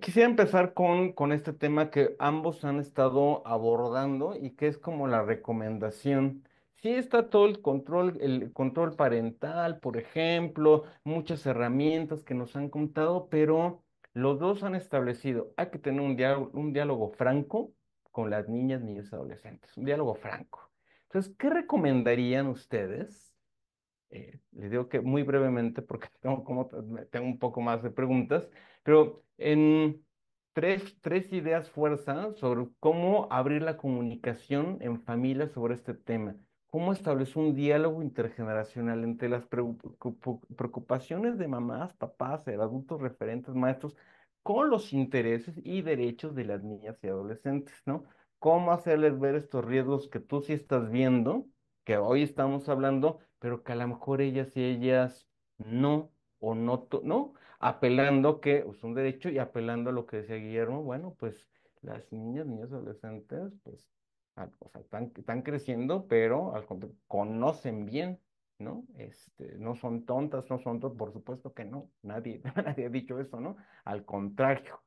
Quisiera empezar con, con este tema que ambos han estado abordando y que es como la recomendación. Sí está todo el control, el control parental, por ejemplo, muchas herramientas que nos han contado, pero los dos han establecido, hay que tener un diálogo, un diálogo franco con las niñas, niños y adolescentes, un diálogo franco. Entonces, ¿qué recomendarían ustedes? Eh, les digo que muy brevemente porque tengo, como, tengo un poco más de preguntas, pero en tres, ideas fuerza sobre cómo abrir la comunicación en familia sobre este tema. ¿Cómo establecer un diálogo intergeneracional entre las preocupaciones de mamás, papás, eh, adultos referentes, maestros, con los intereses y derechos de las niñas y adolescentes, ¿no? ¿Cómo hacerles ver estos riesgos que tú sí estás viendo, que hoy estamos hablando, pero que a lo mejor ellas y ellas no o no, ¿no? apelando que es pues, un derecho y apelando a lo que decía Guillermo, bueno, pues las niñas, niños adolescentes, pues, están, creciendo, pero al contrario, conocen bien, ¿no? Este, no son tontas, no son tontas, por supuesto que no, nadie, nadie ha dicho eso, ¿no? Al contrario,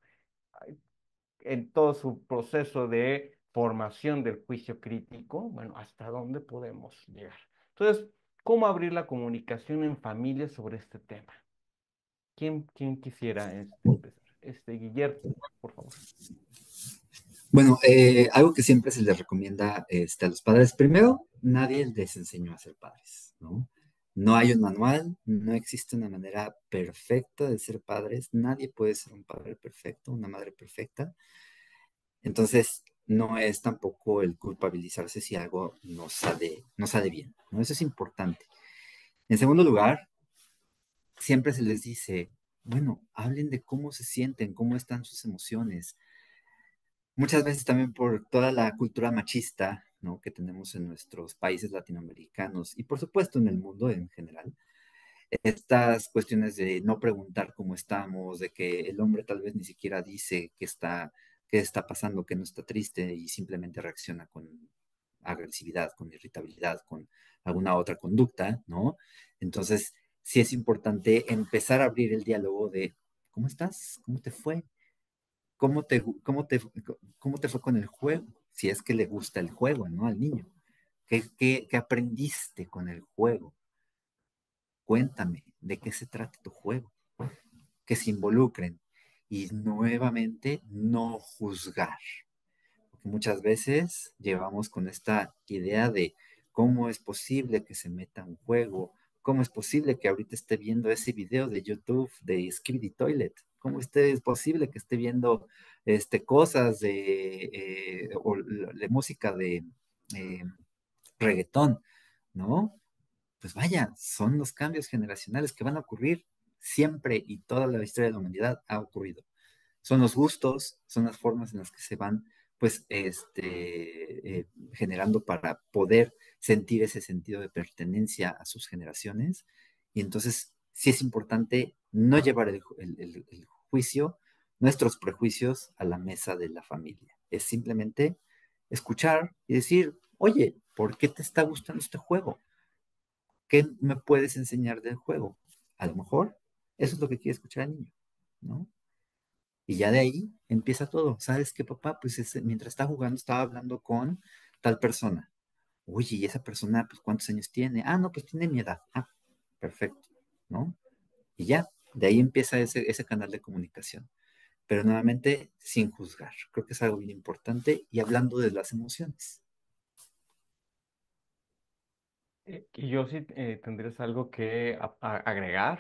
en todo su proceso de formación del juicio crítico, bueno, ¿hasta dónde podemos llegar? Entonces, ¿cómo abrir la comunicación en familia sobre este tema? ¿Quién, quisiera este, empezar? Este, Guillermo, por favor. Bueno, eh, algo que siempre se les recomienda este, a los padres. Primero, nadie les enseñó a ser padres, ¿no? No hay un manual, no existe una manera perfecta de ser padres. Nadie puede ser un padre perfecto, una madre perfecta. Entonces, no es tampoco el culpabilizarse si algo no sale, no sale bien. Eso es importante. En segundo lugar, siempre se les dice, bueno, hablen de cómo se sienten, cómo están sus emociones. Muchas veces también por toda la cultura machista ¿no? que tenemos en nuestros países latinoamericanos y por supuesto en el mundo en general, estas cuestiones de no preguntar cómo estamos, de que el hombre tal vez ni siquiera dice que está, qué está pasando, que no está triste y simplemente reacciona con agresividad, con irritabilidad, con alguna otra conducta, ¿no? Entonces, si es importante empezar a abrir el diálogo de ¿cómo estás? ¿Cómo te fue? ¿Cómo te, fue con el juego? Si es que le gusta el juego, ¿no? Al niño. ¿Qué, qué aprendiste con el juego? Cuéntame, ¿de qué se trata tu juego? Que se involucren y nuevamente no juzgar. Porque muchas veces llevamos con esta idea de cómo es posible que se meta un juego ¿Cómo es posible que ahorita esté viendo ese video de YouTube de Skibidi Toilet? ¿Cómo es posible que esté viendo este, cosas de, eh, música de eh, reggaetón? ¿No? Pues vaya, son los cambios generacionales que van a ocurrir siempre y toda la historia de la humanidad ha ocurrido. Son los gustos, son las formas en las que se van pues este, eh, generando para poder sentir ese sentido de pertenencia a sus generaciones. Y entonces sí es importante no llevar el, juicio, nuestros prejuicios a la mesa de la familia. Es simplemente escuchar y decir, oye, ¿por qué te está gustando este juego? ¿Qué me puedes enseñar del juego? A lo mejor eso es lo que quiere escuchar el niño, ¿no? Y ya de ahí empieza todo. ¿Sabes qué, papá? Pues mientras está jugando estaba hablando con tal persona. Oye, ¿y esa persona, pues cuántos años tiene? Ah, no, pues tiene mi edad. Ah, perfecto, ¿no? Y ya, de ahí empieza ese, canal de comunicación. Pero nuevamente, sin juzgar. Creo que es algo bien importante. Y hablando de las emociones. Eh, y yo sí eh, tendría algo que agregar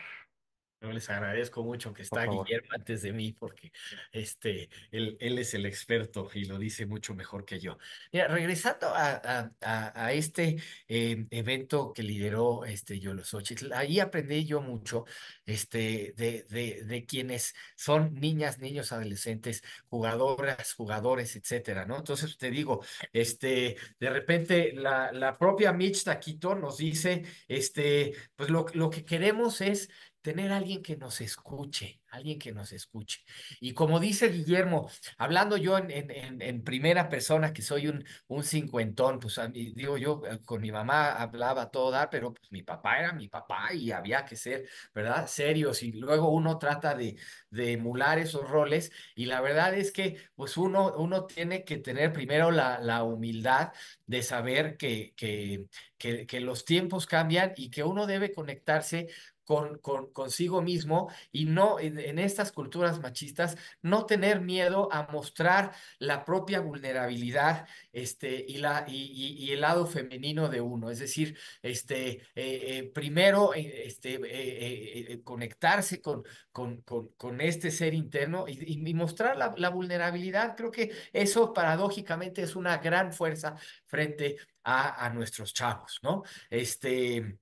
les agradezco mucho que está Guillermo antes de mí, porque este, él, es el experto y lo dice mucho mejor que yo. Mira, regresando a, a, este eh, evento que lideró este los Xochitl, ahí aprendí yo mucho este, de, de, quienes son niñas, niños, adolescentes, jugadoras, jugadores, etcétera, ¿no? Entonces te digo, este, de repente la, la propia Mitch Taquito nos dice, este, pues lo, lo que queremos es tener alguien que nos escuche, alguien que nos escuche. Y como dice Guillermo, hablando yo en, primera persona, que soy un, un cincuentón, pues digo yo, eh, con mi mamá hablaba todo pero pues, mi papá era mi papá y había que ser, ¿verdad? Serios. Y luego uno trata de, de emular esos roles y la verdad es que pues uno, uno tiene que tener primero la, humildad de saber que los tiempos cambian y que uno debe conectarse con, consigo mismo y no en, estas culturas machistas no tener miedo a mostrar la propia vulnerabilidad este, y, la, y, el lado femenino de uno. Es decir, este, eh, eh, primero eh, este, conectarse con, con, con, este ser interno y, mostrar la, vulnerabilidad. Creo que eso paradójicamente es una gran fuerza frente a, a nuestros chavos, ¿no? Este,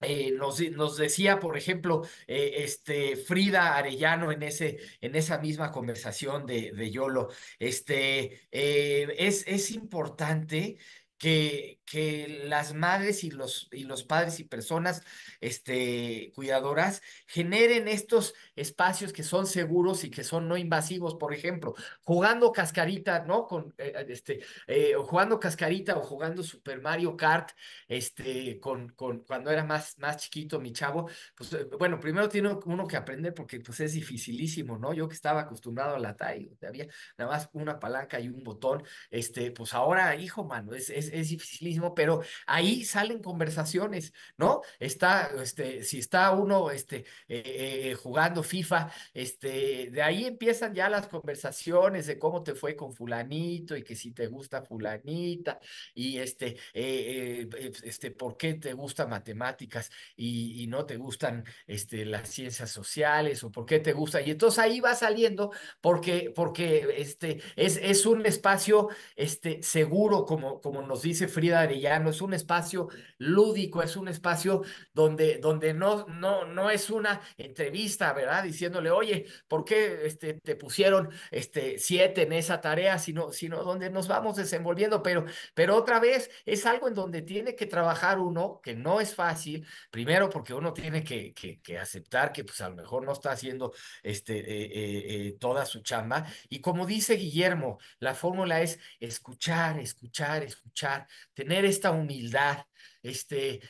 eh, nos, decía, por ejemplo, eh, este, Frida Arellano en, ese, en esa misma conversación de, Yolo, este, eh, es, es importante que, que las madres y los, y los padres y personas este, cuidadoras generen estos espacios que son seguros y que son no invasivos, por ejemplo, jugando cascarita, ¿no? Con, eh, eh, este, eh, jugando cascarita o jugando Super Mario Kart, este, con, con, cuando era más, más chiquito mi chavo, pues bueno, primero tiene uno que aprender porque pues es dificilísimo, ¿no? Yo que estaba acostumbrado a la Atari, había nada más una palanca y un botón, este, pues ahora, hijo, mano, es dificilísimo pero ahí salen conversaciones, ¿no? Está, este, si está uno este, eh, eh, jugando FIFA, este, de ahí empiezan ya las conversaciones de cómo te fue con fulanito y que si te gusta fulanita y este, eh, este, por qué te gustan matemáticas y, y no te gustan este, las ciencias sociales o por qué te gusta. Y entonces ahí va saliendo porque, porque este, es, es un espacio este, seguro, como, como nos dice Frida ya no es un espacio lúdico, es un espacio donde, donde no, no, no es una entrevista, ¿verdad? Diciéndole, oye, ¿por qué este, te pusieron este, siete en esa tarea? Sino, donde nos vamos desenvolviendo, pero, pero otra vez es algo en donde tiene que trabajar uno, que no es fácil, primero porque uno tiene que, aceptar que pues a lo mejor no está haciendo este, eh, eh, eh, toda su chamba, y como dice Guillermo, la fórmula es escuchar, escuchar, escuchar, tener esta humildad este,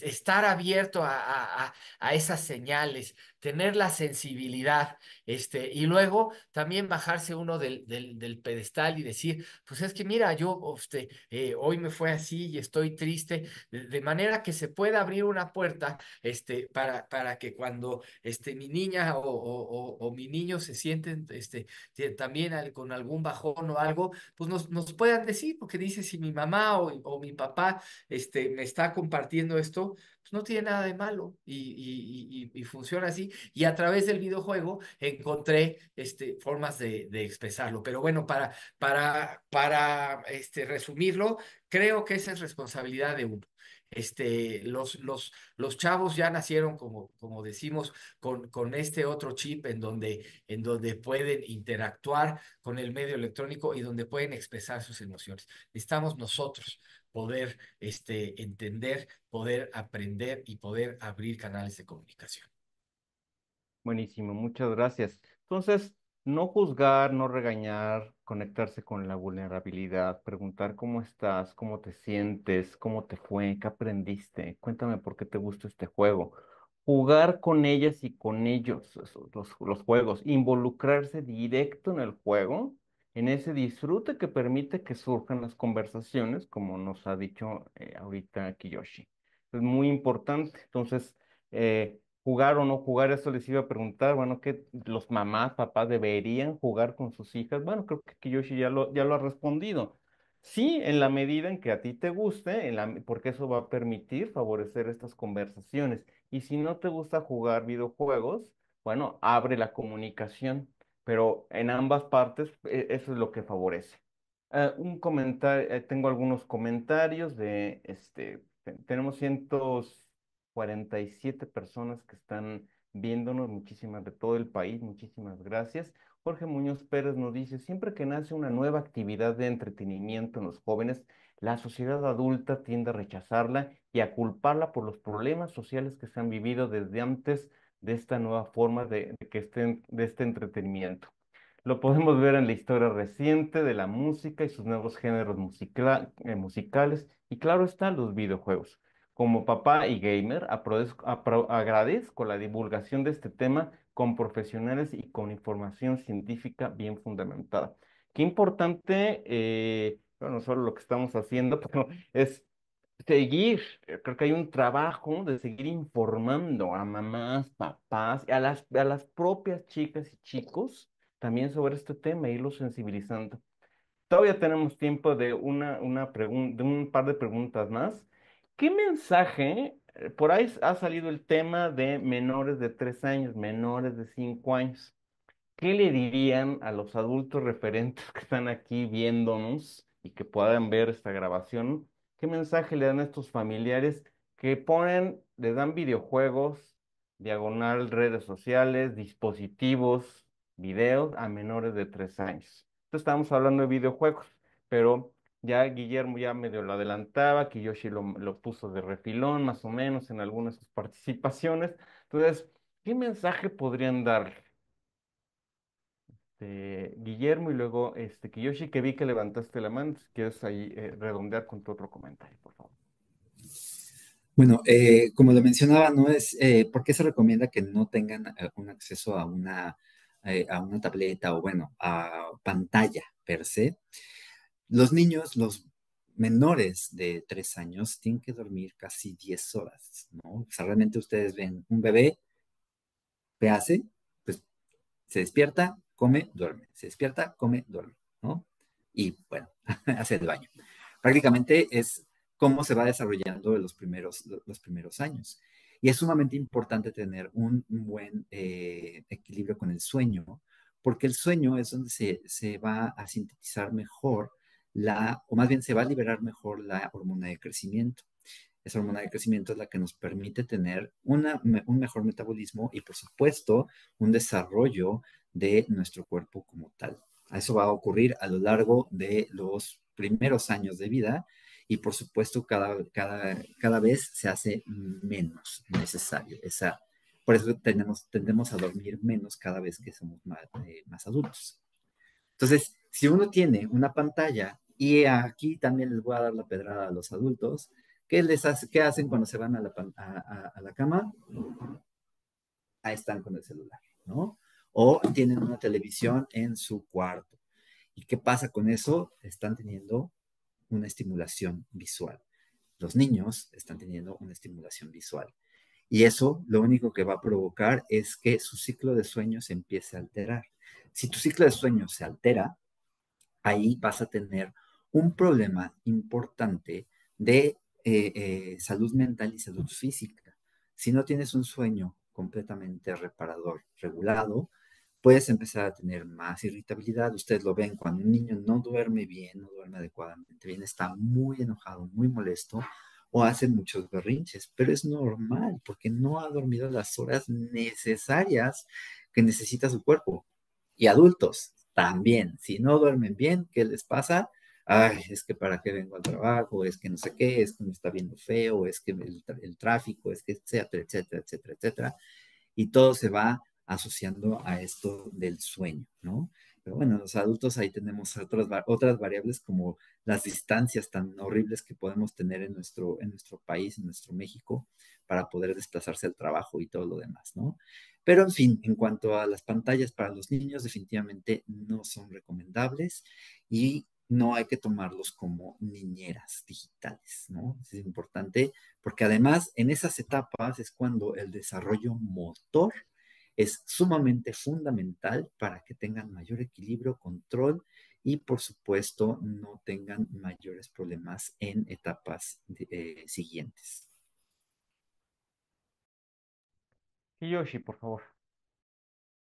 estar abierto a, a, a, esas señales, tener la sensibilidad, este, y luego también bajarse uno del, del, del pedestal y decir, pues es que mira, yo usted, eh, hoy me fue así y estoy triste, de, manera que se pueda abrir una puerta este, para, para que cuando este, mi niña o, o, o, mi niño se sienten este, también con algún bajón o algo, pues nos, nos puedan decir, porque dice si mi mamá o, o mi papá, me este, está compartiendo esto, pues, no tiene nada de malo y, funciona así. Y a través del videojuego encontré este, formas de, expresarlo. Pero bueno, para, para, para este, resumirlo, creo que esa es responsabilidad de uno. Este, los, los, los chavos ya nacieron, como, como decimos, con, con este otro chip en donde, en donde pueden interactuar con el medio electrónico y donde pueden expresar sus emociones. Estamos nosotros poder este, entender, poder aprender y poder abrir canales de comunicación. Buenísimo, muchas gracias. Entonces, no juzgar, no regañar, conectarse con la vulnerabilidad, preguntar cómo estás, cómo te sientes, cómo te fue, qué aprendiste, cuéntame por qué te gusta este juego. Jugar con ellas y con ellos los, los juegos, involucrarse directo en el juego en ese disfrute que permite que surjan las conversaciones, como nos ha dicho eh, ahorita Kiyoshi. Es muy importante. Entonces, eh, jugar o no jugar, eso les iba a preguntar, bueno, que los mamás, papás deberían jugar con sus hijas. Bueno, creo que Kiyoshi ya lo, ya lo ha respondido. Sí, en la medida en que a ti te guste, porque eso va a permitir favorecer estas conversaciones. Y si no te gusta jugar videojuegos, bueno, abre la comunicación pero en ambas partes e, eso es lo que favorece. Ah, un comentario, eh, tengo algunos comentarios de, este, tenemos 147 personas que están viéndonos, muchísimas de todo el país, muchísimas gracias. Jorge Muñoz Pérez nos dice, siempre que nace una nueva actividad de entretenimiento en los jóvenes, la sociedad adulta tiende a rechazarla y a culparla por los problemas sociales que se han vivido desde antes de esta nueva forma de, que estén, de este entretenimiento. Lo podemos ver en la historia reciente de la música y sus nuevos géneros eh, musicales, y claro están los videojuegos. Como papá y gamer, agradezco la divulgación de este tema con profesionales y con información científica bien fundamentada. Qué importante, eh, bueno, solo lo que estamos haciendo, es seguir, eh, creo que hay un trabajo de seguir informando a mamás, papás, a las, a las propias chicas y chicos también sobre este tema, irlos sensibilizando. Todavía tenemos tiempo de, una, una de un par de preguntas más. ¿Qué mensaje, eh, por ahí ha salido el tema de menores de tres años, menores de cinco años? ¿Qué le dirían a los adultos referentes que están aquí viéndonos y que puedan ver esta grabación? ¿Qué mensaje le dan a estos familiares que ponen, le dan videojuegos, diagonal, redes sociales, dispositivos, videos a menores de tres años? Entonces estábamos hablando de videojuegos, pero ya Guillermo ya medio lo adelantaba, Kiyoshi lo, lo puso de refilón más o menos en algunas de sus participaciones. Entonces, ¿qué mensaje podrían dar? Este, Guillermo y luego este, Kiyoshi, que vi que levantaste la mano. Si quieres ahí eh, redondear con tu otro comentario, por favor. Bueno, eh, como lo mencionaba, no es eh, por qué se recomienda que no tengan eh, un acceso a una, a una tableta o bueno, a pantalla per se. Los niños, los menores de tres años tienen que dormir casi 10 horas, ¿no? O sea, realmente ustedes ven un bebé, ¿qué hace? Pues se despierta, come, duerme. Se despierta, come, duerme, ¿no? Y bueno, hace el baño. Prácticamente es cómo se va desarrollando en los primeros, los primeros años. Y es sumamente importante tener un buen eh, equilibrio con el sueño, porque el sueño es donde se, se, va a sintetizar mejor la, o más bien se va a liberar mejor la hormona de crecimiento. Esa hormona de crecimiento es la que nos permite tener un mejor metabolismo y, por supuesto, un desarrollo de nuestro cuerpo como tal. Eso va a ocurrir a lo largo de los primeros años de vida y, por supuesto, cada, cada, cada vez se hace menos necesario esa, por eso tendemos a dormir menos cada vez que somos más, eh, más, adultos. Entonces, si uno tiene una pantalla, y aquí también les voy a dar la pedrada a los adultos, ¿Qué, hacen cuando se van a la, a la cama? Ahí están con el celular, ¿no? O tienen una televisión en su cuarto. ¿Y qué pasa con eso? Están teniendo una estimulación visual. Los niños están teniendo una estimulación visual. Y eso lo único que va a provocar es que su ciclo de sueño se empiece a alterar. Si tu ciclo de sueño se altera, ahí vas a tener un problema importante de eh, eh, salud mental y salud física. Si no tienes un sueño completamente reparador, regulado, puedes empezar a tener más irritabilidad. Ustedes lo ven cuando un niño no duerme bien, no duerme adecuadamente bien, está muy enojado, muy molesto o hace muchos berrinches, pero es normal porque no ha dormido las horas necesarias que necesita su cuerpo. Y adultos también, si no duermen bien, ¿qué les pasa? ay, es que para qué vengo al trabajo, es que no sé qué, es que me está viendo feo, es que el, tráfico, es que etcétera, etcétera, etcétera, etcétera. Y todo se va asociando a esto del sueño, ¿no? Pero bueno, los adultos ahí tenemos otras, otras variables como las distancias tan horribles que podemos tener en nuestro, en nuestro país, en nuestro México, para poder desplazarse al trabajo y todo lo demás, ¿no? Pero en fin, en cuanto a las pantallas para los niños, definitivamente no son recomendables y no hay que tomarlos como niñeras digitales, ¿no? Es importante porque además en esas etapas es cuando el desarrollo motor es sumamente fundamental para que tengan mayor equilibrio, control y por supuesto no tengan mayores problemas en etapas eh, siguientes. Kiyoshi, por favor.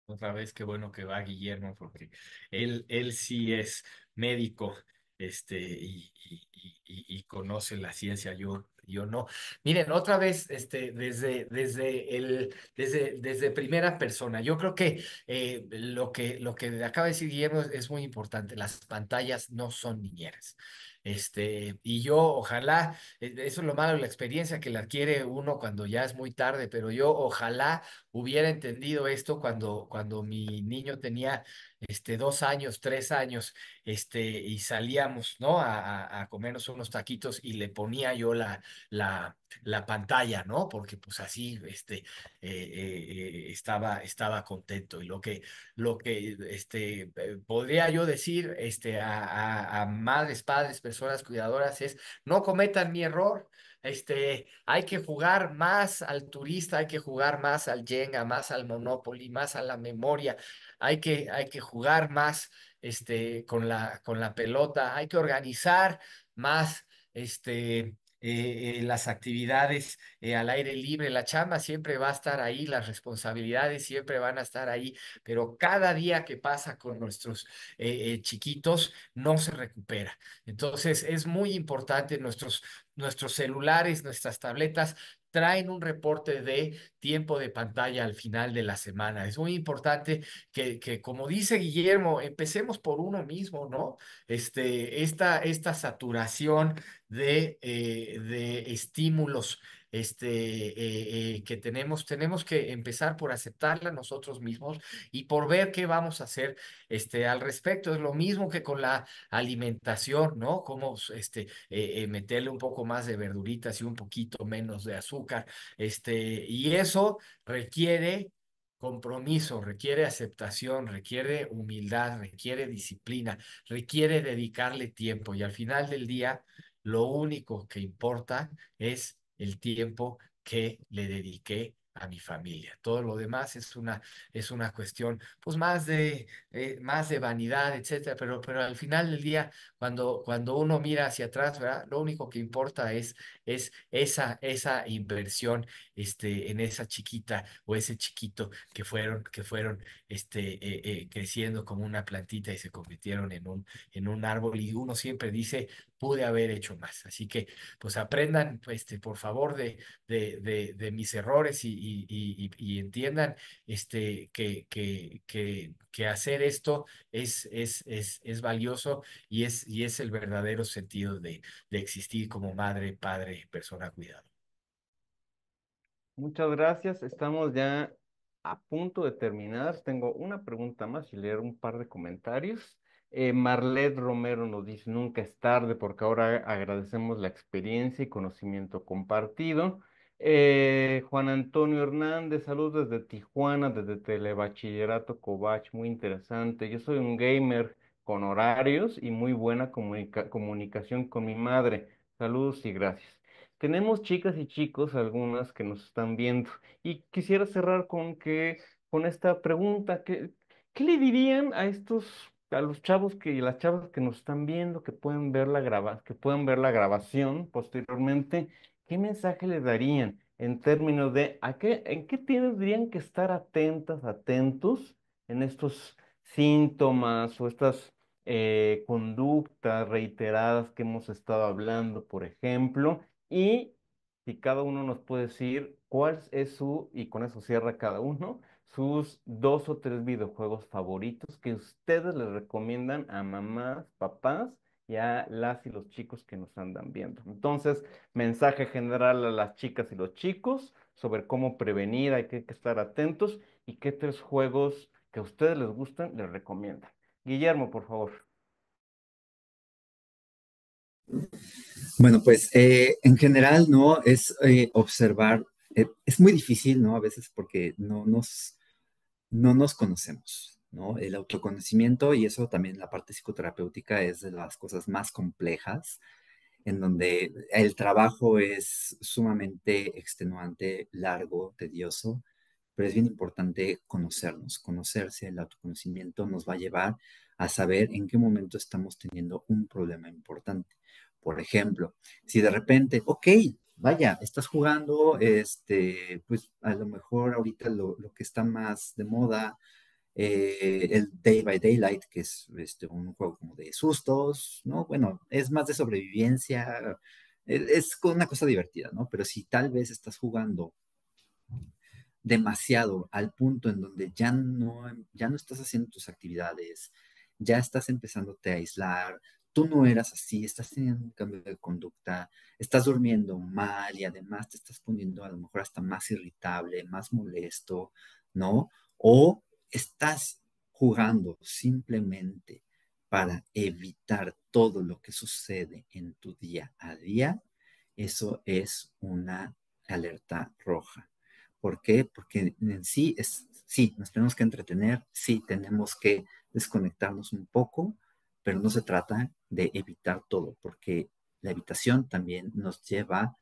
Otra vez, qué bueno que va Guillermo, porque él, él sí es médico, este, y, y, y, conoce la ciencia, yo, yo no. Miren, otra vez, este, desde, desde el, desde, desde primera persona, yo creo que eh, lo que, lo que acaba de decir Guillermo es, muy importante, las pantallas no son niñeras. Este, y yo ojalá, e, eso es lo malo la experiencia que la adquiere uno cuando ya es muy tarde, pero yo ojalá hubiera entendido esto cuando, cuando mi niño tenía este, dos años, tres años, este, y salíamos, ¿no? A, comernos unos taquitos y le ponía yo la, la, la pantalla, ¿no? Porque pues así este, eh, eh, estaba, estaba contento. Y lo que, lo que este, eh, podría yo decir este, a, a, a madres, padres, personas cuidadoras es, no cometan mi error este, hay que jugar más al turista, hay que jugar más al Jenga, más al Monopoly, más a la memoria, hay que, hay que jugar más este, con, la, con la pelota, hay que organizar más este, eh, eh, las actividades eh, al aire libre, la chamba siempre va a estar ahí, las responsabilidades siempre van a estar ahí, pero cada día que pasa con nuestros chiquitos no se recupera. Entonces es muy importante nuestros nuestros celulares, nuestras tabletas, traen un reporte de tiempo de pantalla al final de la semana. Es muy importante que, que como dice Guillermo, empecemos por uno mismo, ¿no? Este, esta, esta saturación de, eh, de estímulos este, eh, eh, que tenemos. Tenemos que empezar por aceptarla nosotros mismos y por ver qué vamos a hacer este, al respecto. Es lo mismo que con la alimentación, ¿no? Cómo este, eh, meterle un poco más de verduritas y un poquito menos de azúcar. Este, y eso requiere compromiso, requiere aceptación, requiere humildad, requiere disciplina, requiere dedicarle tiempo y al final del día lo único que importa es el tiempo que le dediqué a mi familia. Todo lo demás es una, es una cuestión, pues más de, eh, más de vanidad, etcétera, pero, pero al final del día, cuando, cuando uno mira hacia atrás, ¿verdad? Lo único que importa es es esa, esa inversión este, en esa chiquita o ese chiquito que fueron, que fueron este, eh, eh, creciendo como una plantita y se convirtieron en un, en un árbol y uno siempre dice, pude haber hecho más. Así que, pues aprendan, este, por favor, de, de, de, mis errores y, entiendan este, que, que, que, que, hacer esto es, es, es, es valioso y es, y es el verdadero sentido de, de existir como madre, padre cuidado Muchas gracias. Estamos ya a punto de terminar. Tengo una pregunta más y leer un par de comentarios. Eh, Marlet Romero nos dice, nunca es tarde porque ahora agradecemos la experiencia y conocimiento compartido. Eh, Juan Antonio Hernández, saludos desde Tijuana, desde Telebachillerato Cobach, muy interesante. Yo soy un gamer con horarios y muy buena comunicación con mi madre. Saludos y gracias. Tenemos chicas y chicos, algunas que nos están viendo, y quisiera cerrar con que, con esta pregunta, que, ¿qué le dirían a estos, a los chavos que, y las chavas que nos están viendo, que pueden ver la graba que pueden ver la grabación posteriormente? ¿Qué mensaje le darían en términos de a qué, en qué tendrían que estar atentas, atentos en estos síntomas o estas eh, conductas reiteradas que hemos estado hablando, por ejemplo, y si cada uno nos puede decir cuál es su, y con eso cierra cada uno, sus dos o tres videojuegos favoritos que ustedes les recomiendan a mamás, papás y a las y los chicos que nos andan viendo. Entonces, mensaje general a las chicas y los chicos sobre cómo prevenir, hay que, estar atentos y qué tres juegos que a ustedes les gustan les recomiendan. Guillermo, por favor. Bueno, pues eh, en general, ¿no? Es eh, observar, eh, es muy difícil, ¿no? A veces porque no nos, no nos conocemos, ¿no? El autoconocimiento y eso también la parte psicoterapéutica es de las cosas más complejas, en donde el trabajo es sumamente extenuante, largo, tedioso, pero es bien importante conocernos, conocerse, el autoconocimiento nos va a llevar a saber en qué momento estamos teniendo un problema importante por ejemplo. Si de repente, ok, vaya, estás jugando, este, pues a lo mejor ahorita lo, que está más de moda, eh, el Day by Daylight, que es este, un juego como de sustos, ¿no? Bueno, es más de sobrevivencia, e, es, una cosa divertida, ¿no? Pero si tal vez estás jugando demasiado al punto en donde ya no, ya no estás haciendo tus actividades, ya estás empezándote a aislar, tú no eras así, estás teniendo un cambio de conducta, estás durmiendo mal y además te estás poniendo a lo mejor hasta más irritable, más molesto, ¿no? O estás jugando simplemente para evitar todo lo que sucede en tu día a día, eso es una alerta roja. ¿Por qué? Porque en sí es, sí, nos tenemos que entretener, sí, tenemos que desconectarnos un poco, pero no se trata de evitar todo, porque la evitación también nos lleva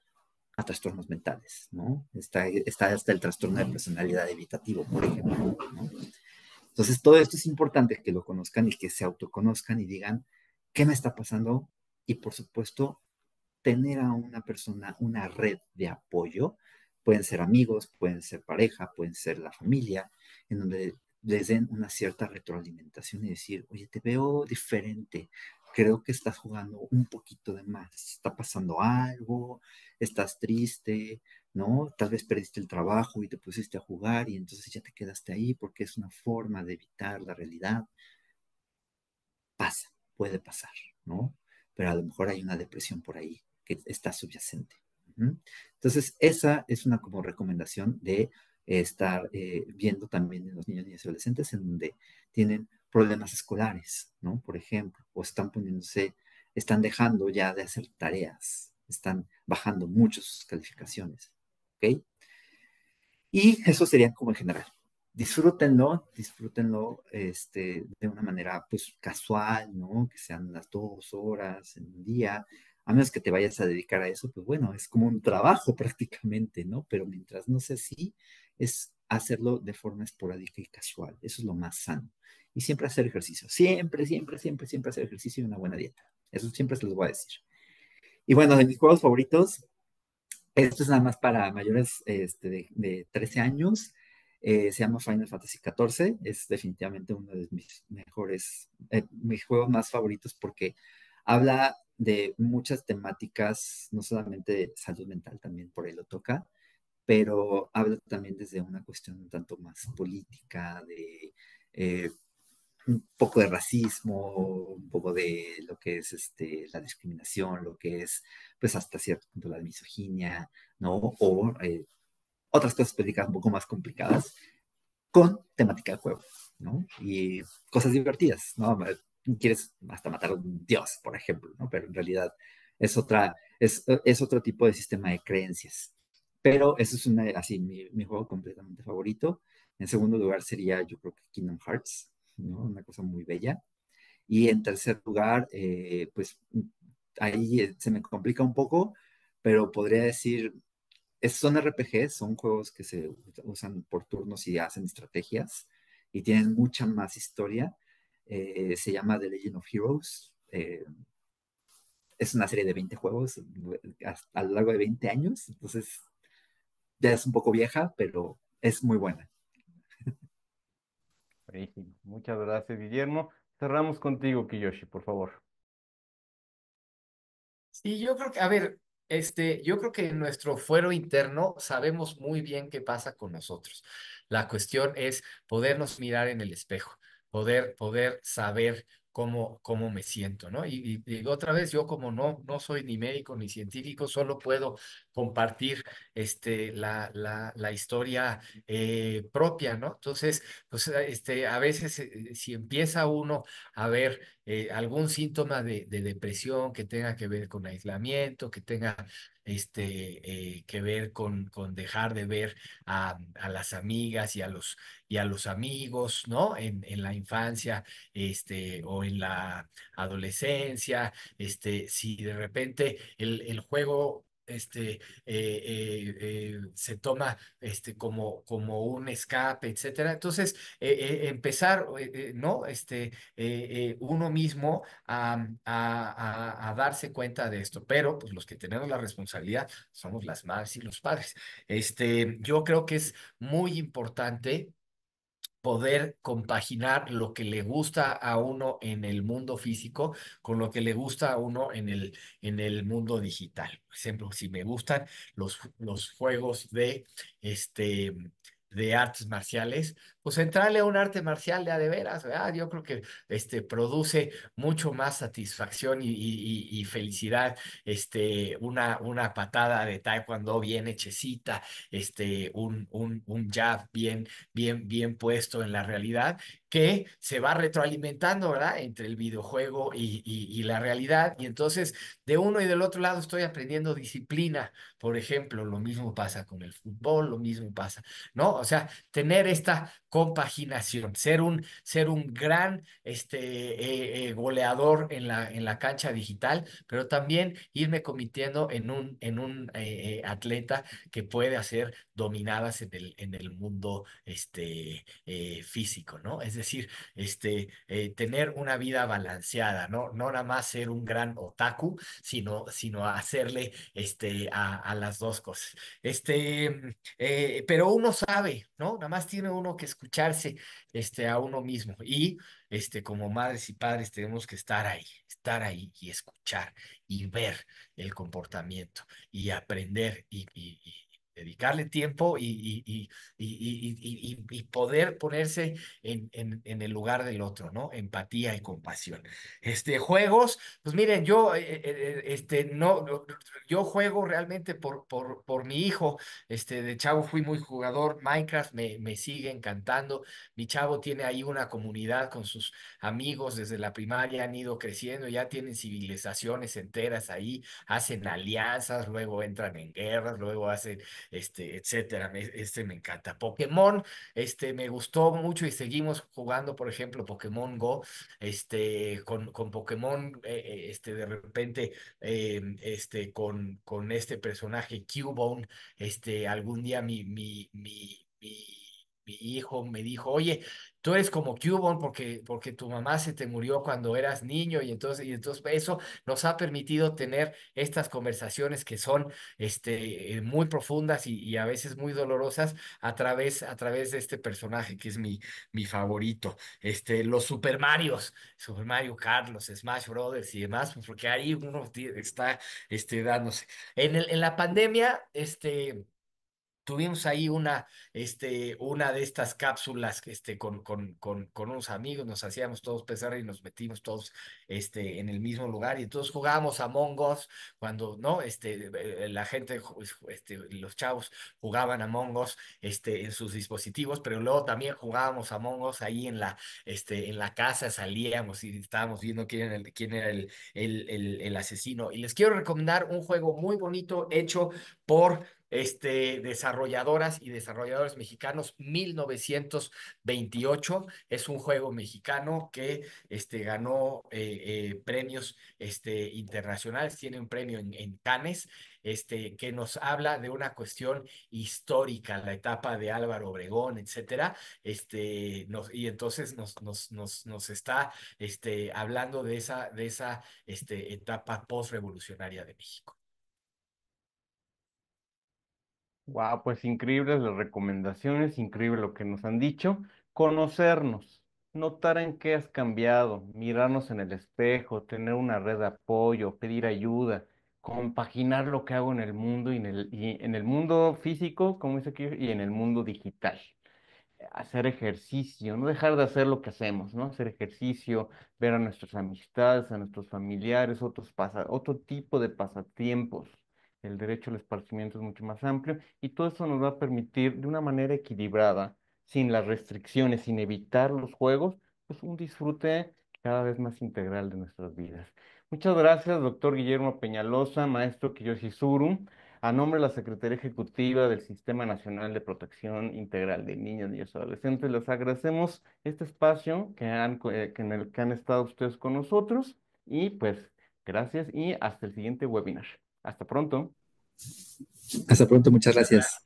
a trastornos mentales, ¿no? Está, está hasta el trastorno de personalidad evitativo, por ejemplo, ¿no? Entonces, todo esto es importante que lo conozcan y que se autoconozcan y digan, ¿qué me está pasando? Y por supuesto, tener a una persona, una red de apoyo, pueden ser amigos, pueden ser pareja, pueden ser la familia, en donde les den una cierta retroalimentación y decir, oye, te veo diferente, creo que estás jugando un poquito de más, está pasando algo, estás triste, ¿no? Tal vez perdiste el trabajo y te pusiste a jugar y entonces ya te quedaste ahí porque es una forma de evitar la realidad. Pasa, puede pasar, ¿no? Pero a lo mejor hay una depresión por ahí que está subyacente. Entonces, esa es una como recomendación de estar eh, viendo también en los niños y adolescentes en donde tienen problemas escolares, ¿no? Por ejemplo, o están poniéndose, están dejando ya de hacer tareas, están bajando mucho sus calificaciones, ¿ok? Y eso sería como en general. Disfrútenlo, disfrútenlo este, de una manera pues casual, ¿no? Que sean las dos horas en un día, a menos que te vayas a dedicar a eso, pues bueno, es como un trabajo prácticamente, ¿no? Pero mientras no sea así, es hacerlo de forma esporádica y casual. Eso es lo más sano y siempre hacer ejercicio. Siempre, siempre, siempre, siempre hacer ejercicio y una buena dieta. Eso siempre se los voy a decir. Y bueno, de mis juegos favoritos, esto es nada más para mayores este, de, 13 años. Eh, se llama Final Fantasy XIV. Es definitivamente uno de mis mejores, eh, mis juegos más favoritos porque habla de muchas temáticas, no solamente de salud mental, también por ahí lo toca, pero habla también desde una cuestión un tanto más política, de eh, un poco de racismo, un poco de lo que es este, la discriminación, lo que es, pues hasta cierto punto, la misoginia, ¿no? O eh, otras cosas políticas un poco más complicadas con temática de juego, ¿no? Y cosas divertidas, ¿no? Quieres hasta matar a un dios, por ejemplo, ¿no? Pero en realidad es, otra, es, es otro tipo de sistema de creencias. Pero eso es una, así, mi, mi juego completamente favorito. En segundo lugar sería, yo creo que Kingdom Hearts. Una cosa muy bella. Y en tercer lugar, eh, pues ahí eh, se me complica un poco, pero podría decir, es, son RPGs, son juegos que se usan por turnos y hacen estrategias y tienen mucha más historia. Eh, se llama The Legend of Heroes. es una serie de 20 juegos a, a, lo largo de 20 años, entonces ya es un poco vieja, pero es muy buena. Buenísimo. Muchas gracias, Guillermo. Cerramos contigo, Kiyoshi, por favor. Sí, yo creo que, a ver, este, yo creo que en nuestro fuero interno sabemos muy bien qué pasa con nosotros. La cuestión es podernos mirar en el espejo, poder, poder saber cómo, me siento, ¿no? Y, otra vez, yo como no, no soy ni médico ni científico, solo puedo compartir este, la, la, historia eh, propia, ¿no? Entonces, pues este, a veces eh, si empieza uno a ver eh, algún síntoma de, de depresión que tenga que ver con aislamiento, que tenga este, eh, que ver con, con dejar de ver a, las amigas y a los, y a los amigos, ¿no? En, la infancia este, o en la adolescencia, este, si de repente el, el juego este, eh, eh, eh, se toma este, como, como un escape, etcétera. Entonces, empezar, ¿no? Este, uno mismo a, darse cuenta de esto, pero pues, los que tenemos la responsabilidad somos las madres y los padres. Este, yo creo que es muy importante poder compaginar lo que le gusta a uno en el mundo físico con lo que le gusta a uno en el, en el mundo digital. Por ejemplo, si me gustan los, los juegos de este de artes marciales, pues entrarle a un arte marcial de a de veras, Yo creo que este, produce mucho más satisfacción y, felicidad este, una, una patada de taekwondo bien hechecita, este, un, un, un jab bien, bien, bien puesto en la realidad, que se va retroalimentando, ¿verdad? Entre el videojuego y, la realidad. Y entonces, de uno y del otro lado estoy aprendiendo disciplina. Por ejemplo, lo mismo pasa con el fútbol, lo mismo pasa, ¿no? O sea, tener esta compaginación, ser un, ser un gran este, eh, eh, goleador en la, en la cancha digital, pero también irme convirtiendo en un, en un eh, atleta que puede hacer dominadas en el, en el mundo este, físico, ¿no? Es decir, este, eh, tener una vida balanceada, ¿no? No nada más ser un gran otaku, sino, sino hacerle este, a, las dos cosas. Este, mm, eh, pero uno sabe, ¿no? Nada más tiene uno que escucharse este, a uno mismo. Y este, como madres y padres tenemos que estar ahí, estar ahí y escuchar y ver el comportamiento y aprender y, y, dedicarle tiempo y, y, poder ponerse en, en, el lugar del otro, ¿no? Empatía y compasión. Este, juegos, pues miren, yo, eh, eh, eh, este, no, yo juego realmente por, por, por mi hijo, este, de chavo fui muy jugador, Minecraft me, me sigue encantando, mi chavo tiene ahí una comunidad con sus amigos desde la primaria, han ido creciendo, ya tienen civilizaciones enteras ahí, hacen alianzas, luego entran en guerras, luego hacen este, etcétera. Este me encanta. Pokémon, este, me gustó mucho y seguimos jugando, por ejemplo, Pokémon Go, este, con, con Pokémon, eh, eh, este, de repente, em, este, con, con este personaje, Cubone, este, algún día mi, mi, mi, mi mi hijo me dijo, oye, tú eres como Cubon porque, porque tu mamá se te murió cuando eras niño y entonces, y entonces eso nos ha permitido tener estas conversaciones que son este, eh, muy profundas y, y, a veces muy dolorosas a través, a través de este personaje que es mi, mi favorito. Este, los Super Marios, Super Mario Carlos, Smash Brothers y demás, pues, porque ahí uno está este, dándose. En, el, en la pandemia, este tuvimos ahí una, este, una de estas cápsulas este, con, con, unos amigos, nos hacíamos todos pesar y nos metimos todos este, en el mismo lugar y todos jugábamos a Mongos cuando, ¿no? Este, eh, la gente, este, los chavos jugaban a Mongos este, en sus dispositivos, pero luego también jugábamos a Mongos ahí en la, este, en la casa, salíamos y estábamos viendo quién era, el, quién era el, el, el asesino. Y les quiero recomendar un juego muy bonito hecho por este, desarrolladoras y desarrolladores mexicanos, 1928. Es un juego mexicano que este, ganó eh, eh, premios este, internacionales, tiene un premio en, Canes Este, que nos habla de una cuestión histórica, la etapa de Álvaro Obregón, etcétera, este, nos, y entonces nos, nos, nos está este, hablando de esa, de esa este, etapa postrevolucionaria de México. Wow, pues increíbles las recomendaciones, increíble lo que nos han dicho. Conocernos, notar en qué has cambiado, mirarnos en el espejo, tener una red de apoyo, pedir ayuda, compaginar lo que hago en el mundo y en el, mundo físico, como dice aquí, y en el mundo digital. Hacer ejercicio, no dejar de hacer lo que hacemos, ¿no? Hacer ejercicio, ver a nuestras amistades, a nuestros familiares, otros otro tipo de pasatiempos el derecho al esparcimiento es mucho más amplio y todo eso nos va a permitir de una manera equilibrada, sin las restricciones, sin evitar los juegos, pues un disfrute cada vez más integral de nuestras vidas. Muchas gracias, doctor Guillermo Peñalosa, maestro Kiyoshi Suru, a nombre de la Secretaría Ejecutiva del Sistema Nacional de Protección Integral de Niños, y Adolescentes. Les agradecemos este espacio eh, en el que han estado ustedes con nosotros y pues gracias y hasta el siguiente webinar. Hasta pronto. Hasta pronto, muchas gracias.